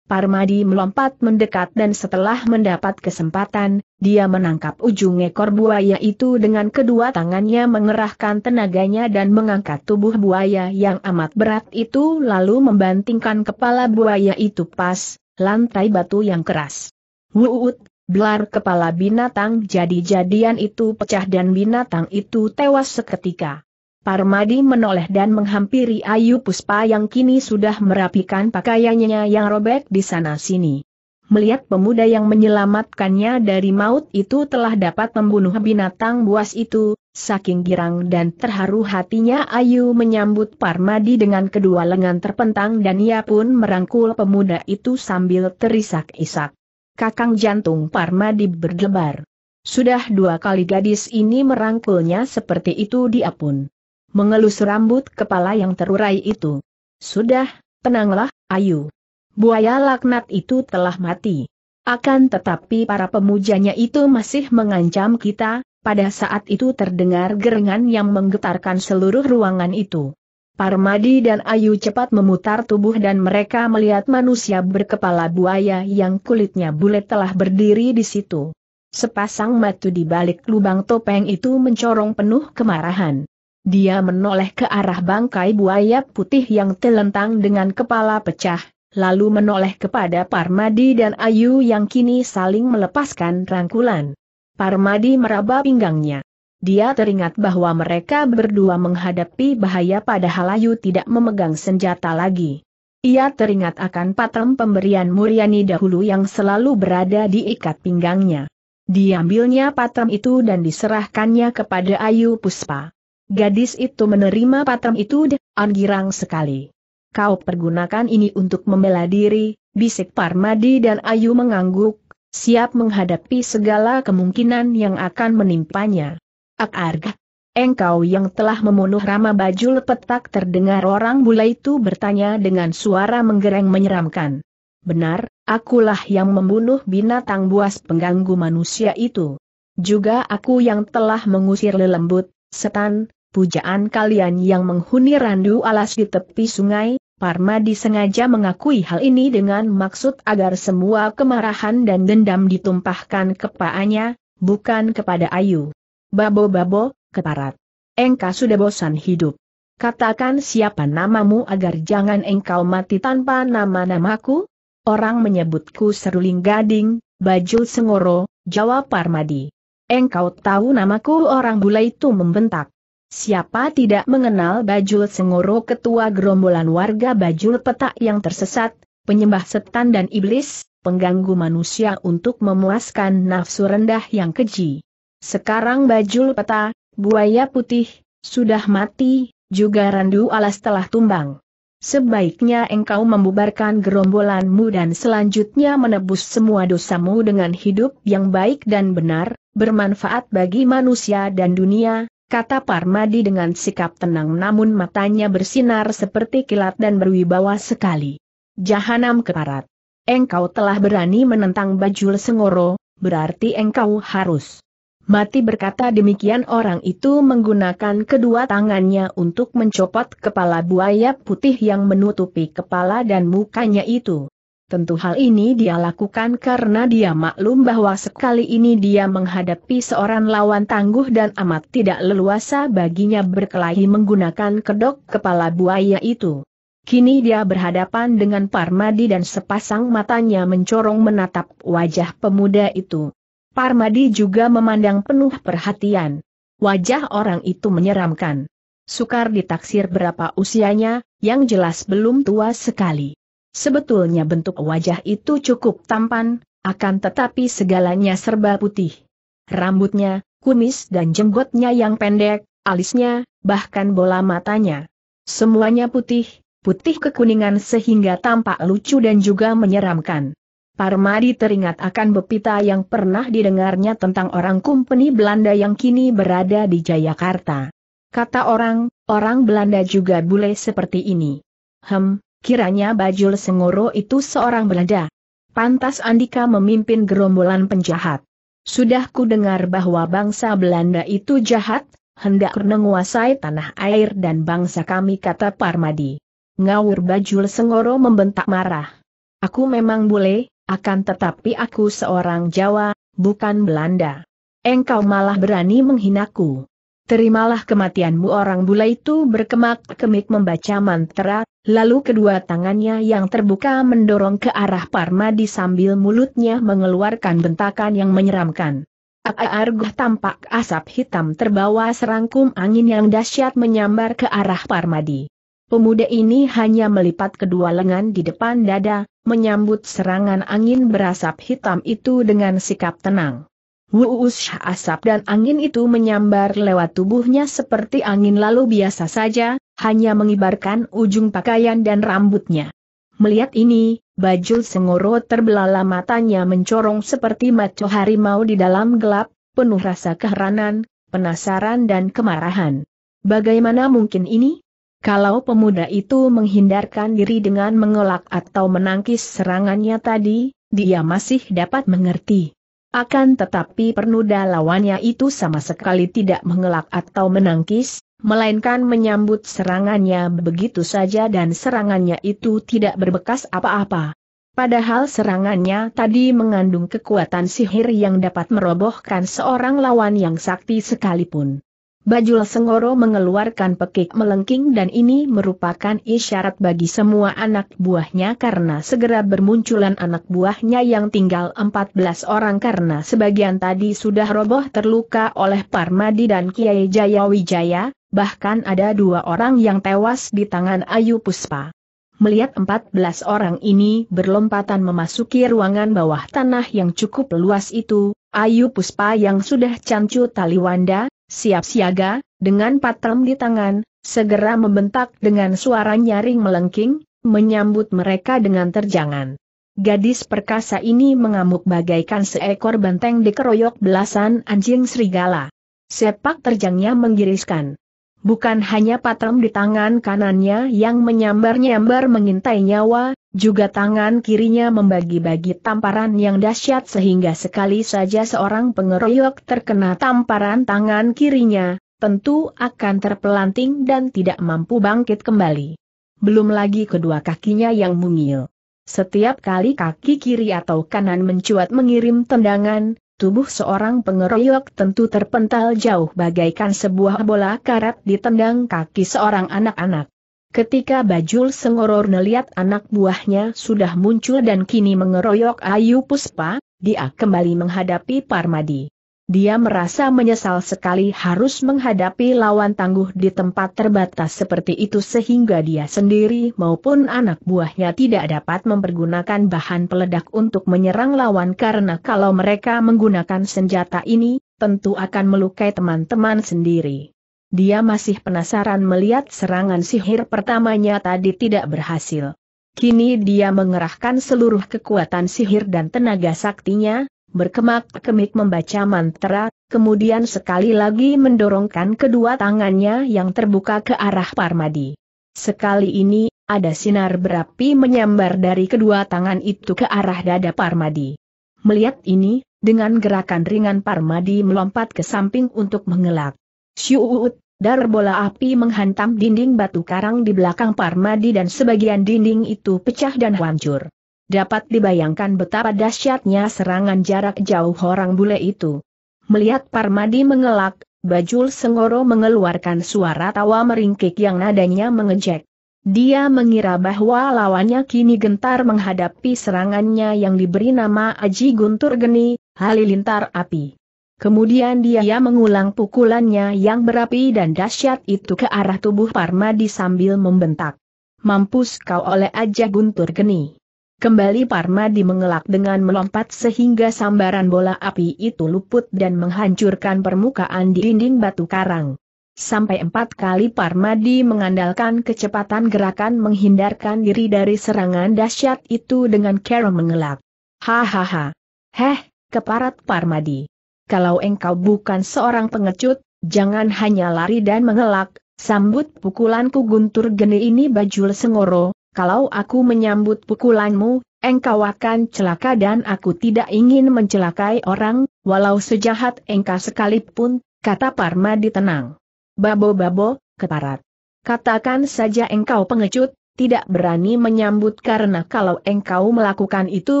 Parmadi melompat mendekat dan setelah mendapat kesempatan, dia menangkap ujung ekor buaya itu dengan kedua tangannya mengerahkan tenaganya dan mengangkat tubuh buaya yang amat berat itu lalu membantingkan kepala buaya itu pas, lantai batu yang keras. Wuut, belar kepala binatang jadi-jadian itu pecah dan binatang itu tewas seketika. Parmadi menoleh dan menghampiri Ayu Puspa yang kini sudah merapikan pakaiannya yang robek di sana-sini. Melihat pemuda yang menyelamatkannya dari maut itu telah dapat membunuh binatang buas itu, saking girang dan terharu hatinya Ayu menyambut Parmadi dengan kedua lengan terpentang dan ia pun merangkul pemuda itu sambil terisak-isak. Kakang jantung Parmadi berdebar. Sudah dua kali gadis ini merangkulnya seperti itu dia pun mengelus rambut kepala yang terurai itu. Sudah, tenanglah, ayu. Buaya laknat itu telah mati. Akan tetapi para pemujanya itu masih mengancam kita, pada saat itu terdengar gerengan yang menggetarkan seluruh ruangan itu. Parmadi dan Ayu cepat memutar tubuh dan mereka melihat manusia berkepala buaya yang kulitnya bulat telah berdiri di situ. Sepasang matu di balik lubang topeng itu mencorong penuh kemarahan. Dia menoleh ke arah bangkai buaya putih yang telentang dengan kepala pecah, lalu menoleh kepada Parmadi dan Ayu yang kini saling melepaskan rangkulan. Parmadi meraba pinggangnya. Dia teringat bahwa mereka berdua menghadapi bahaya padahal Ayu tidak memegang senjata lagi. Ia teringat akan patem pemberian Muriani dahulu yang selalu berada di ikat pinggangnya. Diambilnya patem itu dan diserahkannya kepada Ayu Puspa. Gadis itu menerima patram itu dengan girang sekali. Kau pergunakan ini untuk membela diri, bisik Parmadi dan Ayu mengangguk, siap menghadapi segala kemungkinan yang akan menimpanya. Ak arga, engkau yang telah membunuh Rama Bajul petak terdengar orang bule itu bertanya dengan suara menggereng menyeramkan. Benar, akulah yang membunuh binatang buas pengganggu manusia itu. Juga aku yang telah mengusir lelembut, setan, pujaan kalian yang menghuni randu alas di tepi sungai, Parmadi sengaja mengakui hal ini dengan maksud agar semua kemarahan dan dendam ditumpahkan kepaanya, bukan kepada Ayu. Babo-babo, keparat. Engkau sudah bosan hidup. Katakan siapa namamu agar jangan engkau mati tanpa nama-namaku? Orang menyebutku seruling gading, bajul sengoro, jawab Parmadi. Engkau tahu namaku orang bule itu membentak. Siapa tidak mengenal Bajul Sengoro ketua gerombolan warga Bajul Petak yang tersesat, penyembah setan dan iblis, pengganggu manusia untuk memuaskan nafsu rendah yang keji. Sekarang Bajul Peta, buaya putih, sudah mati, juga randu alas telah tumbang. Sebaiknya engkau membubarkan gerombolanmu dan selanjutnya menebus semua dosamu dengan hidup yang baik dan benar, bermanfaat bagi manusia dan dunia, kata Parmadi dengan sikap tenang namun matanya bersinar seperti kilat dan berwibawa sekali. Jahanam keparat. Engkau telah berani menentang Bajul Sengoro, berarti engkau harus mati berkata demikian orang itu menggunakan kedua tangannya untuk mencopot kepala buaya putih yang menutupi kepala dan mukanya itu. Tentu hal ini dia lakukan karena dia maklum bahwa sekali ini dia menghadapi seorang lawan tangguh dan amat tidak leluasa baginya berkelahi menggunakan kedok kepala buaya itu. Kini dia berhadapan dengan Parmadi dan sepasang matanya mencorong menatap wajah pemuda itu. Parmadi juga memandang penuh perhatian. Wajah orang itu menyeramkan. Sukar ditaksir berapa usianya, yang jelas belum tua sekali. Sebetulnya bentuk wajah itu cukup tampan, akan tetapi segalanya serba putih. Rambutnya, kumis dan jenggotnya yang pendek, alisnya, bahkan bola matanya. Semuanya putih, putih kekuningan sehingga tampak lucu dan juga menyeramkan. Parmadi teringat akan bepita yang pernah didengarnya tentang orang kumpeni Belanda yang kini berada di Jayakarta. Kata orang, orang Belanda juga bule seperti ini. Hem, kiranya Bajul Sengoro itu seorang belanda. Pantas Andika memimpin gerombolan penjahat. Sudah ku dengar bahwa bangsa Belanda itu jahat, hendak menguasai tanah air dan bangsa kami kata Parmadi. Ngawur Bajul Sengoro membentak marah. Aku memang boleh, akan tetapi aku seorang Jawa, bukan Belanda. Engkau malah berani menghinaku terimalah kematianmu orang bule itu berkemak-kemik membaca mantra, lalu kedua tangannya yang terbuka mendorong ke arah Parmadi sambil mulutnya mengeluarkan bentakan yang menyeramkan. Aargh! tampak asap hitam terbawa serangkum angin yang dahsyat menyambar ke arah Parmadi. Pemuda ini hanya melipat kedua lengan di depan dada, menyambut serangan angin berasap hitam itu dengan sikap tenang. Wuus asap dan angin itu menyambar lewat tubuhnya seperti angin lalu biasa saja, hanya mengibarkan ujung pakaian dan rambutnya. Melihat ini, Bajul Sengoro terbelalak matanya mencorong seperti maco harimau di dalam gelap, penuh rasa keheranan, penasaran dan kemarahan. Bagaimana mungkin ini? Kalau pemuda itu menghindarkan diri dengan mengelak atau menangkis serangannya tadi, dia masih dapat mengerti. Akan tetapi pernuda lawannya itu sama sekali tidak mengelak atau menangkis, melainkan menyambut serangannya begitu saja dan serangannya itu tidak berbekas apa-apa. Padahal serangannya tadi mengandung kekuatan sihir yang dapat merobohkan seorang lawan yang sakti sekalipun. Bajul Sengoro mengeluarkan pekik melengking dan ini merupakan isyarat bagi semua anak buahnya karena segera bermunculan anak buahnya yang tinggal 14 orang karena sebagian tadi sudah roboh terluka oleh Parmadi dan Kiai Jayawijaya, bahkan ada dua orang yang tewas di tangan Ayu Puspa. Melihat 14 orang ini berlompatan memasuki ruangan bawah tanah yang cukup luas itu, Ayu Puspa yang sudah cancu Wanda siap siaga, dengan patam di tangan, segera membentak dengan suara nyaring melengking, menyambut mereka dengan terjangan. Gadis perkasa ini mengamuk bagaikan seekor banteng dikeroyok belasan anjing serigala. Sepak terjangnya menggiriskan. Bukan hanya patem di tangan kanannya yang menyambar-nyambar mengintai nyawa, juga tangan kirinya membagi-bagi tamparan yang dahsyat sehingga sekali saja seorang pengeroyok terkena tamparan tangan kirinya, tentu akan terpelanting dan tidak mampu bangkit kembali. Belum lagi kedua kakinya yang mungil. Setiap kali kaki kiri atau kanan mencuat mengirim tendangan, tubuh seorang pengeroyok tentu terpental jauh bagaikan sebuah bola karat ditendang kaki seorang anak-anak. Ketika Bajul Sengoror melihat anak buahnya sudah muncul dan kini mengeroyok Ayu Puspa, dia kembali menghadapi Parmadi. Dia merasa menyesal sekali harus menghadapi lawan tangguh di tempat terbatas seperti itu sehingga dia sendiri maupun anak buahnya tidak dapat mempergunakan bahan peledak untuk menyerang lawan karena kalau mereka menggunakan senjata ini, tentu akan melukai teman-teman sendiri. Dia masih penasaran melihat serangan sihir pertamanya tadi tidak berhasil. Kini dia mengerahkan seluruh kekuatan sihir dan tenaga saktinya, berkemak-kemik membaca mantra, kemudian sekali lagi mendorongkan kedua tangannya yang terbuka ke arah Parmadi. Sekali ini, ada sinar berapi menyambar dari kedua tangan itu ke arah dada Parmadi. Melihat ini, dengan gerakan ringan Parmadi melompat ke samping untuk mengelak. Syuut, dar bola api menghantam dinding batu karang di belakang Parmadi dan sebagian dinding itu pecah dan hancur dapat dibayangkan betapa dahsyatnya serangan jarak jauh orang bule itu. Melihat Parmadi mengelak, Bajul Sengoro mengeluarkan suara tawa meringkik yang nadanya mengejek. Dia mengira bahwa lawannya kini gentar menghadapi serangannya yang diberi nama Aji Guntur Geni, Halilintar Api. Kemudian dia mengulang pukulannya yang berapi dan dahsyat itu ke arah tubuh Parmadi sambil membentak. Mampus kau oleh Aja Guntur Geni. Kembali Parmadi mengelak dengan melompat sehingga sambaran bola api itu luput dan menghancurkan permukaan di dinding batu karang. Sampai empat kali Parmadi mengandalkan kecepatan gerakan menghindarkan diri dari serangan dahsyat itu dengan cara mengelak. Hahaha. Heh, keparat Parmadi. Kalau engkau bukan seorang pengecut, jangan hanya lari dan mengelak, sambut pukulanku guntur geni ini bajul sengoro, kalau aku menyambut pukulanmu, engkau akan celaka dan aku tidak ingin mencelakai orang, walau sejahat engkau sekalipun, kata Parma di tenang. Babo-babo, keparat. Katakan saja engkau pengecut, tidak berani menyambut karena kalau engkau melakukan itu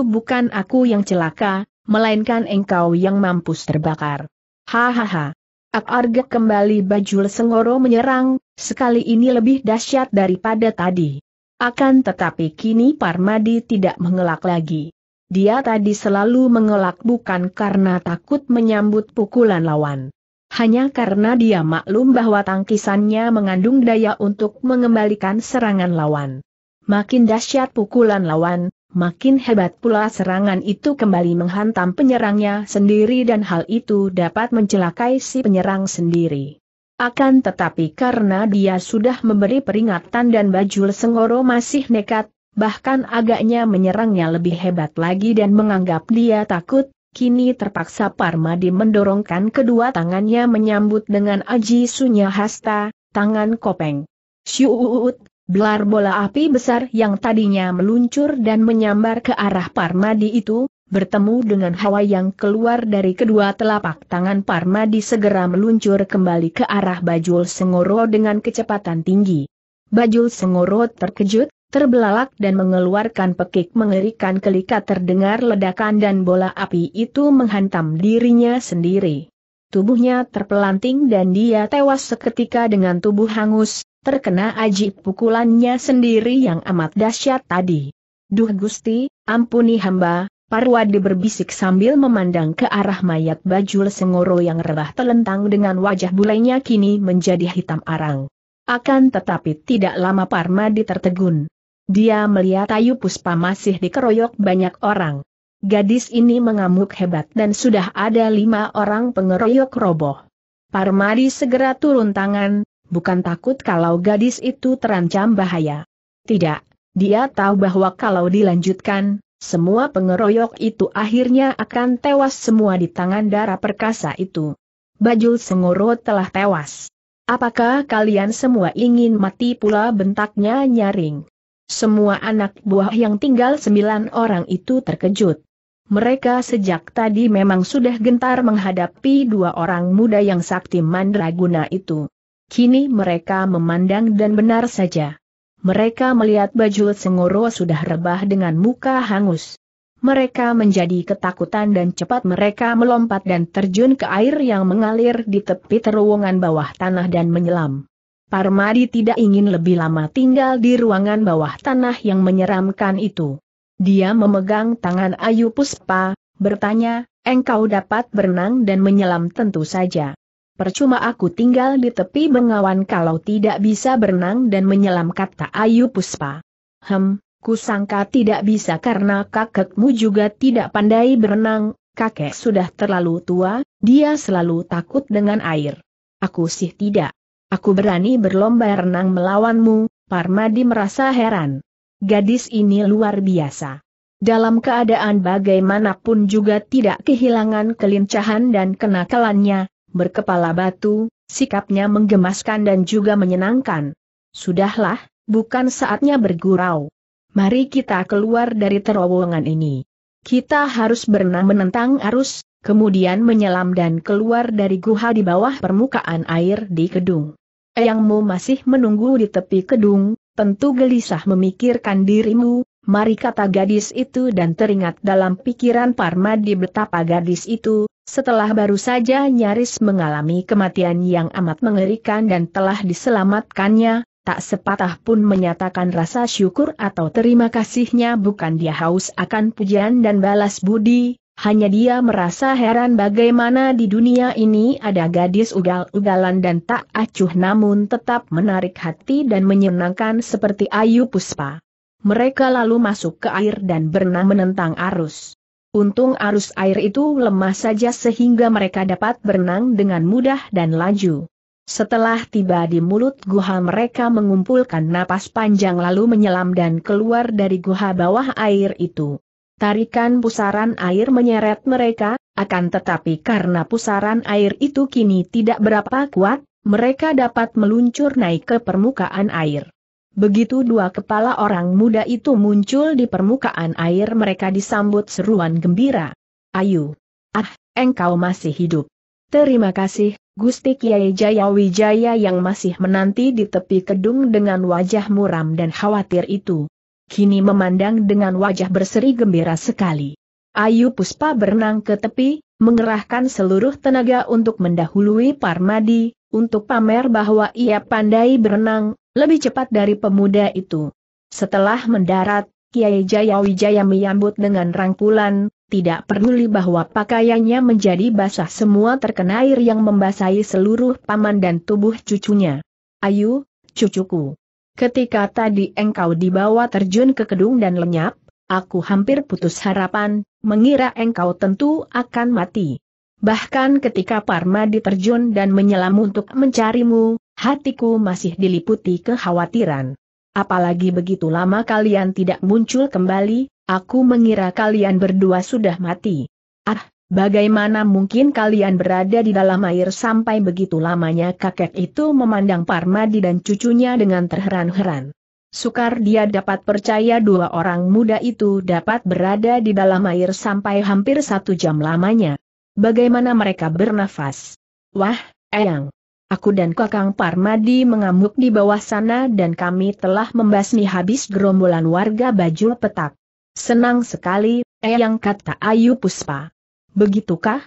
bukan aku yang celaka, melainkan engkau yang mampus terbakar. Hahaha. Arga kembali Bajul Sengoro menyerang, sekali ini lebih dahsyat daripada tadi. Akan tetapi kini Parmadi tidak mengelak lagi. Dia tadi selalu mengelak bukan karena takut menyambut pukulan lawan. Hanya karena dia maklum bahwa tangkisannya mengandung daya untuk mengembalikan serangan lawan. Makin dahsyat pukulan lawan, makin hebat pula serangan itu kembali menghantam penyerangnya sendiri dan hal itu dapat mencelakai si penyerang sendiri. Akan tetapi karena dia sudah memberi peringatan dan Bajul Sengoro masih nekat, bahkan agaknya menyerangnya lebih hebat lagi dan menganggap dia takut, kini terpaksa Parmadi mendorongkan kedua tangannya menyambut dengan aji sunya hasta, tangan kopeng. Syuut, belar bola api besar yang tadinya meluncur dan menyambar ke arah Parmadi itu, bertemu dengan hawa yang keluar dari kedua telapak tangan Parmadi segera meluncur kembali ke arah Bajul Sengoro dengan kecepatan tinggi. Bajul Sengoro terkejut, terbelalak dan mengeluarkan pekik mengerikan kelika terdengar ledakan dan bola api itu menghantam dirinya sendiri. Tubuhnya terpelanting dan dia tewas seketika dengan tubuh hangus, terkena aji pukulannya sendiri yang amat dahsyat tadi. Duh Gusti, ampuni hamba, Parwadi berbisik sambil memandang ke arah mayat bajul sengoro yang rebah telentang dengan wajah bulainya kini menjadi hitam arang. Akan tetapi tidak lama Parmadi tertegun. Dia melihat Ayu Puspa masih dikeroyok banyak orang. Gadis ini mengamuk hebat dan sudah ada lima orang pengeroyok roboh. Parmadi segera turun tangan, bukan takut kalau gadis itu terancam bahaya. Tidak, dia tahu bahwa kalau dilanjutkan, semua pengeroyok itu akhirnya akan tewas semua di tangan darah perkasa itu. Bajul Sengoro telah tewas. Apakah kalian semua ingin mati pula bentaknya nyaring? Semua anak buah yang tinggal sembilan orang itu terkejut. Mereka sejak tadi memang sudah gentar menghadapi dua orang muda yang sakti mandraguna itu. Kini mereka memandang dan benar saja. Mereka melihat baju Sengoro sudah rebah dengan muka hangus. Mereka menjadi ketakutan dan cepat mereka melompat dan terjun ke air yang mengalir di tepi terowongan bawah tanah dan menyelam. Parmadi tidak ingin lebih lama tinggal di ruangan bawah tanah yang menyeramkan itu. Dia memegang tangan Ayu Puspa, bertanya, engkau dapat berenang dan menyelam tentu saja percuma aku tinggal di tepi bengawan kalau tidak bisa berenang dan menyelam kata Ayu Puspa. Hem, kusangka tidak bisa karena kakekmu juga tidak pandai berenang, kakek sudah terlalu tua, dia selalu takut dengan air. Aku sih tidak. Aku berani berlomba renang melawanmu, Parmadi merasa heran. Gadis ini luar biasa. Dalam keadaan bagaimanapun juga tidak kehilangan kelincahan dan kenakalannya, berkepala batu, sikapnya menggemaskan dan juga menyenangkan. Sudahlah, bukan saatnya bergurau. Mari kita keluar dari terowongan ini. Kita harus berenang menentang arus, kemudian menyelam dan keluar dari guha di bawah permukaan air di kedung. Eyangmu masih menunggu di tepi kedung, tentu gelisah memikirkan dirimu, Mari kata gadis itu dan teringat dalam pikiran Parmadi betapa gadis itu, setelah baru saja nyaris mengalami kematian yang amat mengerikan dan telah diselamatkannya, tak sepatah pun menyatakan rasa syukur atau terima kasihnya bukan dia haus akan pujian dan balas budi, hanya dia merasa heran bagaimana di dunia ini ada gadis ugal-ugalan dan tak acuh namun tetap menarik hati dan menyenangkan seperti Ayu Puspa. Mereka lalu masuk ke air dan berenang menentang arus. Untung arus air itu lemah saja sehingga mereka dapat berenang dengan mudah dan laju. Setelah tiba di mulut guha mereka mengumpulkan napas panjang lalu menyelam dan keluar dari guha bawah air itu. Tarikan pusaran air menyeret mereka, akan tetapi karena pusaran air itu kini tidak berapa kuat, mereka dapat meluncur naik ke permukaan air. Begitu dua kepala orang muda itu muncul di permukaan air mereka disambut seruan gembira. Ayu! Ah, engkau masih hidup. Terima kasih, Gusti Kiai Jaya wijaya yang masih menanti di tepi kedung dengan wajah muram dan khawatir itu. Kini memandang dengan wajah berseri gembira sekali. Ayu Puspa berenang ke tepi, mengerahkan seluruh tenaga untuk mendahului Parmadi, untuk pamer bahwa ia pandai berenang, lebih cepat dari pemuda itu. Setelah mendarat, Kiai Jayawijaya menyambut dengan rangkulan, tidak peduli bahwa pakaiannya menjadi basah semua terkena air yang membasahi seluruh paman dan tubuh cucunya. Ayu, cucuku. Ketika tadi engkau dibawa terjun ke kedung dan lenyap, aku hampir putus harapan, mengira engkau tentu akan mati. Bahkan ketika Parma diterjun dan menyelam untuk mencarimu, hatiku masih diliputi kekhawatiran. Apalagi begitu lama kalian tidak muncul kembali, aku mengira kalian berdua sudah mati. Ah, bagaimana mungkin kalian berada di dalam air sampai begitu lamanya kakek itu memandang Parmadi dan cucunya dengan terheran-heran. Sukar dia dapat percaya dua orang muda itu dapat berada di dalam air sampai hampir satu jam lamanya. Bagaimana mereka bernafas? Wah, Eyang. Aku dan Kakang Parmadi mengamuk di bawah sana dan kami telah membasmi habis gerombolan warga baju petak. Senang sekali, eyang kata Ayu Puspa. Begitukah?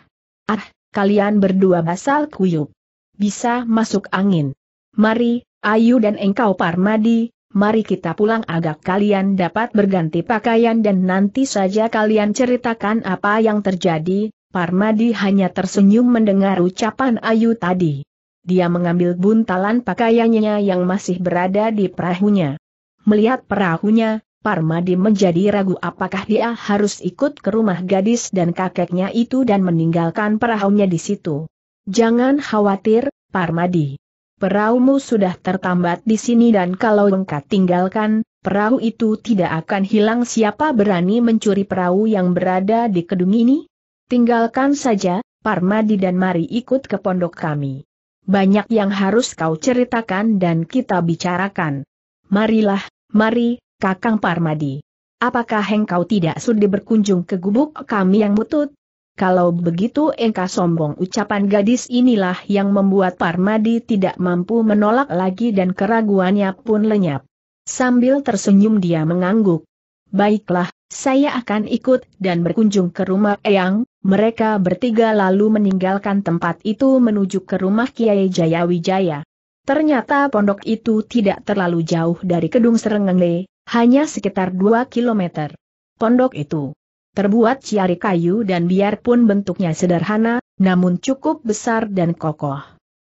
Ah, kalian berdua basal kuyup. Bisa masuk angin. Mari, Ayu dan engkau Parmadi, mari kita pulang agak kalian dapat berganti pakaian dan nanti saja kalian ceritakan apa yang terjadi. Parmadi hanya tersenyum mendengar ucapan Ayu tadi dia mengambil buntalan pakaiannya yang masih berada di perahunya. Melihat perahunya, Parmadi menjadi ragu apakah dia harus ikut ke rumah gadis dan kakeknya itu dan meninggalkan perahunya di situ. Jangan khawatir, Parmadi. Perahumu sudah tertambat di sini dan kalau engkau tinggalkan, perahu itu tidak akan hilang siapa berani mencuri perahu yang berada di kedung ini? Tinggalkan saja, Parmadi dan mari ikut ke pondok kami banyak yang harus kau ceritakan dan kita bicarakan. Marilah, mari, Kakang Parmadi. Apakah engkau tidak sudi berkunjung ke gubuk kami yang mutut? Kalau begitu engkau sombong ucapan gadis inilah yang membuat Parmadi tidak mampu menolak lagi dan keraguannya pun lenyap. Sambil tersenyum dia mengangguk. Baiklah, saya akan ikut dan berkunjung ke rumah Eyang, mereka bertiga lalu meninggalkan tempat itu menuju ke rumah Kiai Jayawijaya. Ternyata pondok itu tidak terlalu jauh dari Kedung Serengenge, hanya sekitar 2 km. Pondok itu terbuat ciari kayu dan biarpun bentuknya sederhana, namun cukup besar dan kokoh.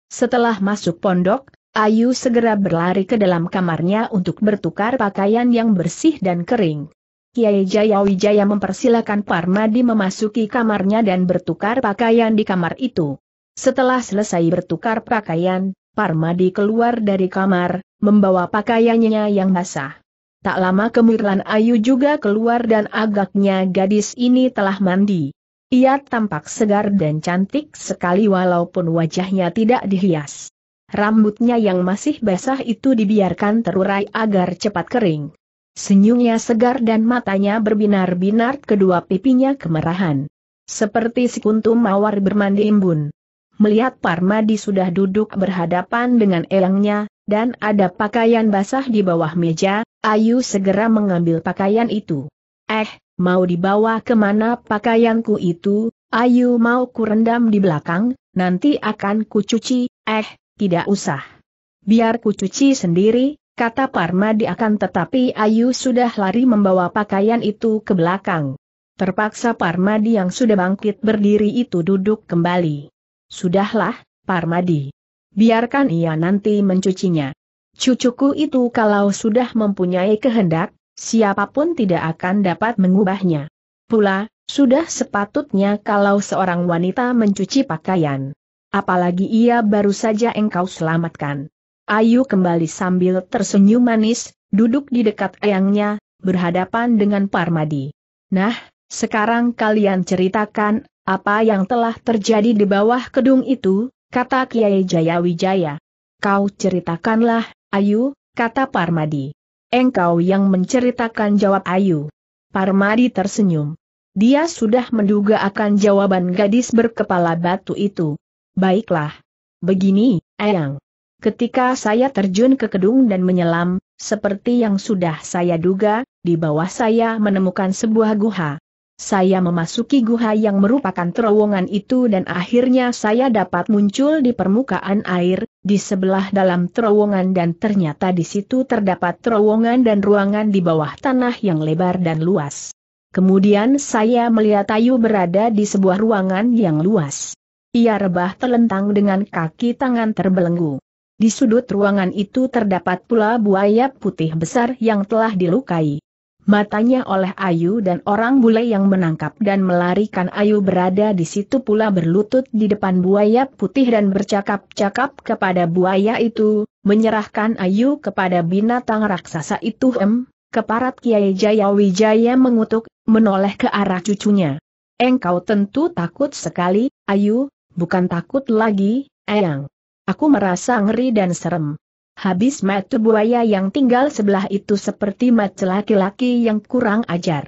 Setelah masuk pondok, Ayu segera berlari ke dalam kamarnya untuk bertukar pakaian yang bersih dan kering. Kiai Jaya Wijaya mempersilahkan Parmadi memasuki kamarnya dan bertukar pakaian di kamar itu. Setelah selesai bertukar pakaian, Parmadi keluar dari kamar, membawa pakaiannya yang basah. Tak lama kemudian Ayu juga keluar dan agaknya gadis ini telah mandi. Ia tampak segar dan cantik sekali walaupun wajahnya tidak dihias. Rambutnya yang masih basah itu dibiarkan terurai agar cepat kering. Senyumnya segar dan matanya berbinar-binar kedua pipinya kemerahan. Seperti sekuntum mawar bermandi imbun. Melihat Parmadi sudah duduk berhadapan dengan elangnya, dan ada pakaian basah di bawah meja, Ayu segera mengambil pakaian itu. Eh, mau dibawa kemana pakaianku itu, Ayu mau kurendam di belakang, nanti akan kucuci. eh, tidak usah. Biar kucuci sendiri, kata Parmadi akan tetapi Ayu sudah lari membawa pakaian itu ke belakang. Terpaksa Parmadi yang sudah bangkit berdiri itu duduk kembali. Sudahlah, Parmadi. Biarkan ia nanti mencucinya. Cucuku itu kalau sudah mempunyai kehendak, siapapun tidak akan dapat mengubahnya. Pula, sudah sepatutnya kalau seorang wanita mencuci pakaian. Apalagi ia baru saja engkau selamatkan. Ayu kembali sambil tersenyum manis, duduk di dekat ayangnya, berhadapan dengan Parmadi. Nah, sekarang kalian ceritakan, apa yang telah terjadi di bawah gedung itu, kata Kiai Jayawijaya. Kau ceritakanlah, Ayu, kata Parmadi. Engkau yang menceritakan jawab Ayu. Parmadi tersenyum. Dia sudah menduga akan jawaban gadis berkepala batu itu. Baiklah. Begini, ayang. Ketika saya terjun ke gedung dan menyelam, seperti yang sudah saya duga, di bawah saya menemukan sebuah guha. Saya memasuki guha yang merupakan terowongan itu dan akhirnya saya dapat muncul di permukaan air, di sebelah dalam terowongan dan ternyata di situ terdapat terowongan dan ruangan di bawah tanah yang lebar dan luas. Kemudian saya melihat Ayu berada di sebuah ruangan yang luas. Ia rebah telentang dengan kaki tangan terbelenggu. Di sudut ruangan itu terdapat pula buaya putih besar yang telah dilukai. Matanya oleh Ayu dan orang bule yang menangkap dan melarikan Ayu berada di situ pula berlutut di depan buaya putih dan bercakap-cakap kepada buaya itu, menyerahkan Ayu kepada binatang raksasa itu hem, keparat Kiai Jayawijaya mengutuk, menoleh ke arah cucunya. Engkau tentu takut sekali, Ayu, bukan takut lagi, Eyang. Aku merasa ngeri dan serem. Habis mata buaya yang tinggal sebelah itu seperti mata laki-laki yang kurang ajar.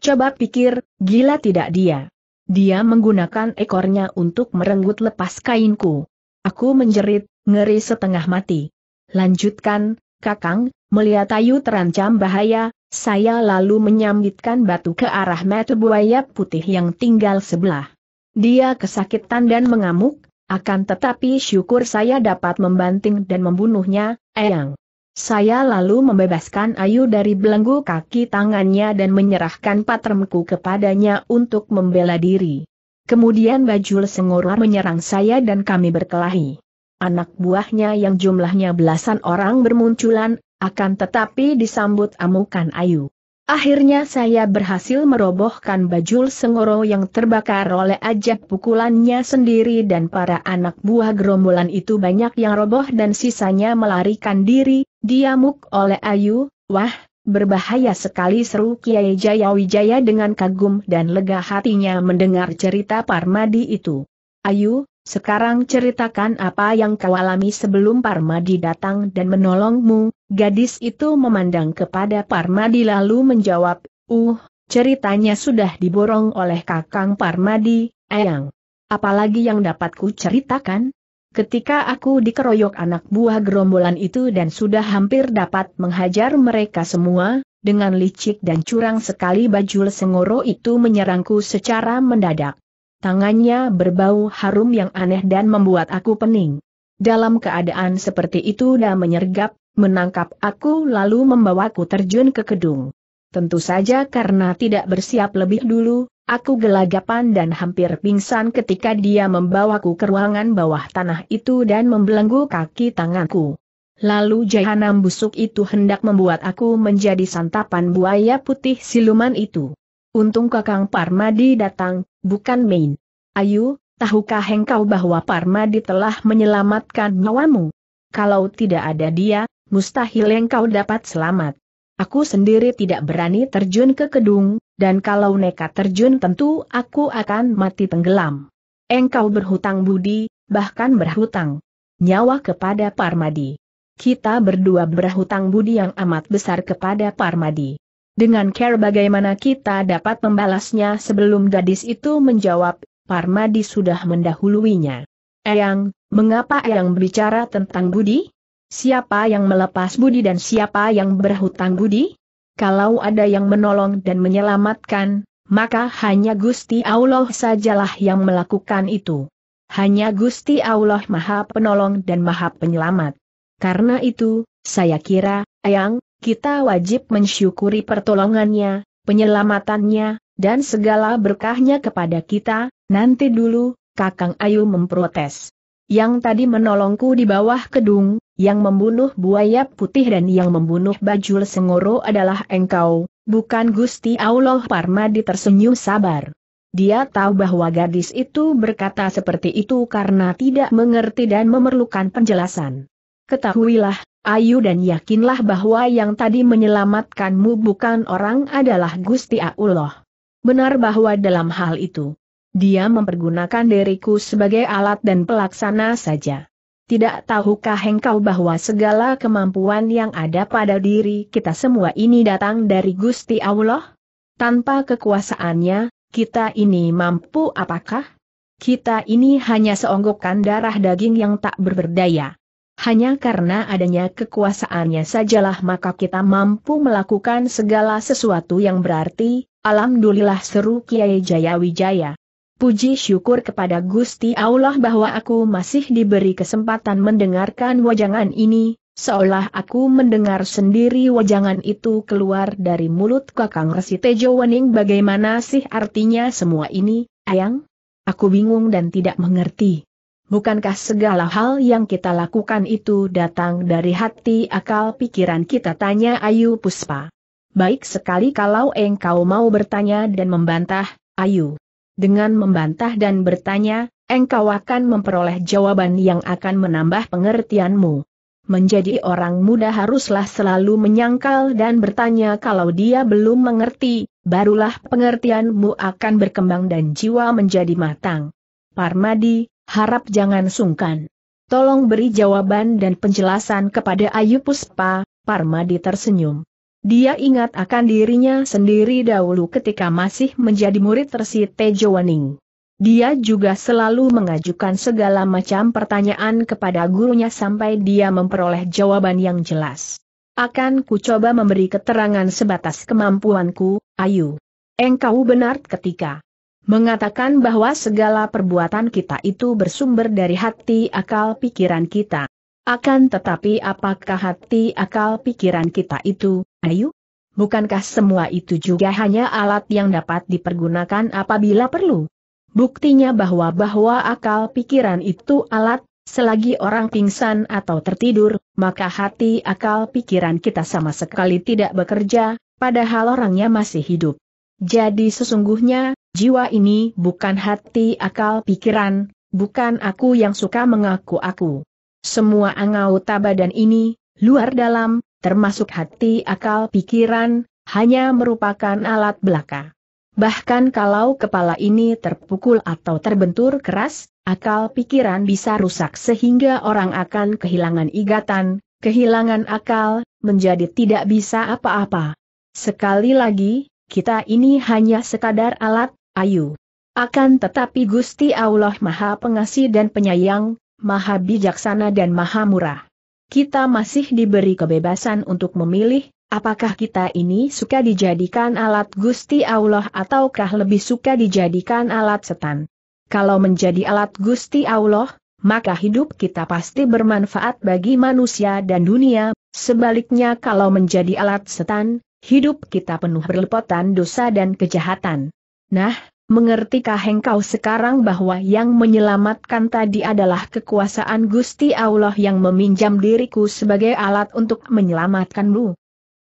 Coba pikir, gila tidak dia. Dia menggunakan ekornya untuk merenggut lepas kainku. Aku menjerit, ngeri setengah mati. Lanjutkan, Kakang, melihat Ayu terancam bahaya, saya lalu menyambitkan batu ke arah mata buaya putih yang tinggal sebelah. Dia kesakitan dan mengamuk, akan tetapi syukur saya dapat membanting dan membunuhnya, Eyang. Saya lalu membebaskan Ayu dari belenggu kaki tangannya dan menyerahkan patremku kepadanya untuk membela diri. Kemudian Bajul Sengora menyerang saya dan kami berkelahi. Anak buahnya yang jumlahnya belasan orang bermunculan, akan tetapi disambut amukan Ayu. Akhirnya saya berhasil merobohkan bajul sengoro yang terbakar oleh ajak pukulannya sendiri dan para anak buah gerombolan itu banyak yang roboh dan sisanya melarikan diri, diamuk oleh Ayu, wah, berbahaya sekali seru Kiai Jayawijaya dengan kagum dan lega hatinya mendengar cerita Parmadi itu. Ayu, sekarang ceritakan apa yang kau alami sebelum Parmadi datang dan menolongmu, Gadis itu memandang kepada Parmadi lalu menjawab, Uh, ceritanya sudah diborong oleh kakang Parmadi, Eyang. Apalagi yang dapat ku ceritakan? Ketika aku dikeroyok anak buah gerombolan itu dan sudah hampir dapat menghajar mereka semua, dengan licik dan curang sekali bajul sengoro itu menyerangku secara mendadak. Tangannya berbau harum yang aneh dan membuat aku pening. Dalam keadaan seperti itu dia menyergap, menangkap aku lalu membawaku terjun ke gedung. Tentu saja karena tidak bersiap lebih dulu, aku gelagapan dan hampir pingsan ketika dia membawaku ke ruangan bawah tanah itu dan membelenggu kaki tanganku. Lalu jahanam busuk itu hendak membuat aku menjadi santapan buaya putih siluman itu. Untung Kakang Parmadi datang, bukan main. Ayu, tahukah engkau bahwa Parmadi telah menyelamatkan nyawamu? Kalau tidak ada dia, mustahil engkau dapat selamat. Aku sendiri tidak berani terjun ke gedung, dan kalau nekat terjun tentu aku akan mati tenggelam. Engkau berhutang budi, bahkan berhutang nyawa kepada Parmadi. Kita berdua berhutang budi yang amat besar kepada Parmadi. Dengan care bagaimana kita dapat membalasnya sebelum gadis itu menjawab, Parmadi sudah mendahuluinya. Eyang, mengapa Eyang bicara tentang budi? Siapa yang melepas budi dan siapa yang berhutang budi? Kalau ada yang menolong dan menyelamatkan, maka hanya Gusti Allah sajalah yang melakukan itu. Hanya Gusti Allah Maha Penolong dan Maha Penyelamat. Karena itu, saya kira, ayang, kita wajib mensyukuri pertolongannya, penyelamatannya, dan segala berkahnya kepada kita, nanti dulu, Kakang Ayu memprotes. Yang tadi menolongku di bawah kedung, yang membunuh buaya putih dan yang membunuh bajul sengoro adalah engkau, bukan Gusti Allah Parmadi tersenyum sabar. Dia tahu bahwa gadis itu berkata seperti itu karena tidak mengerti dan memerlukan penjelasan. Ketahuilah, Ayu dan yakinlah bahwa yang tadi menyelamatkanmu bukan orang adalah Gusti Allah. Benar bahwa dalam hal itu, dia mempergunakan diriku sebagai alat dan pelaksana saja. Tidak tahukah engkau bahwa segala kemampuan yang ada pada diri kita semua ini datang dari Gusti Allah? Tanpa kekuasaannya, kita ini mampu apakah? Kita ini hanya seonggokkan darah daging yang tak berberdaya. Hanya karena adanya kekuasaannya sajalah maka kita mampu melakukan segala sesuatu yang berarti, alhamdulillah seru Kiai Jaya Wijaya. Puji syukur kepada Gusti Allah bahwa aku masih diberi kesempatan mendengarkan wajangan ini, seolah aku mendengar sendiri wajangan itu keluar dari mulut Kakang Resi Tejo Wening bagaimana sih artinya semua ini, Ayang? Aku bingung dan tidak mengerti. Bukankah segala hal yang kita lakukan itu datang dari hati akal pikiran kita tanya Ayu Puspa. Baik sekali kalau engkau mau bertanya dan membantah, Ayu dengan membantah dan bertanya, engkau akan memperoleh jawaban yang akan menambah pengertianmu. Menjadi orang muda haruslah selalu menyangkal dan bertanya kalau dia belum mengerti, barulah pengertianmu akan berkembang dan jiwa menjadi matang. Parmadi, harap jangan sungkan. Tolong beri jawaban dan penjelasan kepada Ayu Puspa, Parmadi tersenyum. Dia ingat akan dirinya sendiri dahulu ketika masih menjadi murid Resi Tejo Wening. Dia juga selalu mengajukan segala macam pertanyaan kepada gurunya sampai dia memperoleh jawaban yang jelas. Akan ku coba memberi keterangan sebatas kemampuanku, Ayu. Engkau benar ketika mengatakan bahwa segala perbuatan kita itu bersumber dari hati akal pikiran kita. Akan tetapi apakah hati akal pikiran kita itu Ayu, bukankah semua itu juga hanya alat yang dapat dipergunakan apabila perlu? Buktinya bahwa-bahwa akal pikiran itu alat, selagi orang pingsan atau tertidur, maka hati akal pikiran kita sama sekali tidak bekerja, padahal orangnya masih hidup. Jadi sesungguhnya, jiwa ini bukan hati akal pikiran, bukan aku yang suka mengaku aku. Semua angau tabadan ini, luar dalam, termasuk hati akal pikiran, hanya merupakan alat belaka. Bahkan kalau kepala ini terpukul atau terbentur keras, akal pikiran bisa rusak sehingga orang akan kehilangan ingatan, kehilangan akal, menjadi tidak bisa apa-apa. Sekali lagi, kita ini hanya sekadar alat, ayu. Akan tetapi Gusti Allah Maha Pengasih dan Penyayang, Maha Bijaksana dan Maha Murah kita masih diberi kebebasan untuk memilih, apakah kita ini suka dijadikan alat Gusti Allah ataukah lebih suka dijadikan alat setan. Kalau menjadi alat Gusti Allah, maka hidup kita pasti bermanfaat bagi manusia dan dunia, sebaliknya kalau menjadi alat setan, hidup kita penuh berlepotan dosa dan kejahatan. Nah, Mengertikah engkau sekarang bahwa yang menyelamatkan tadi adalah kekuasaan Gusti Allah yang meminjam diriku sebagai alat untuk menyelamatkanmu?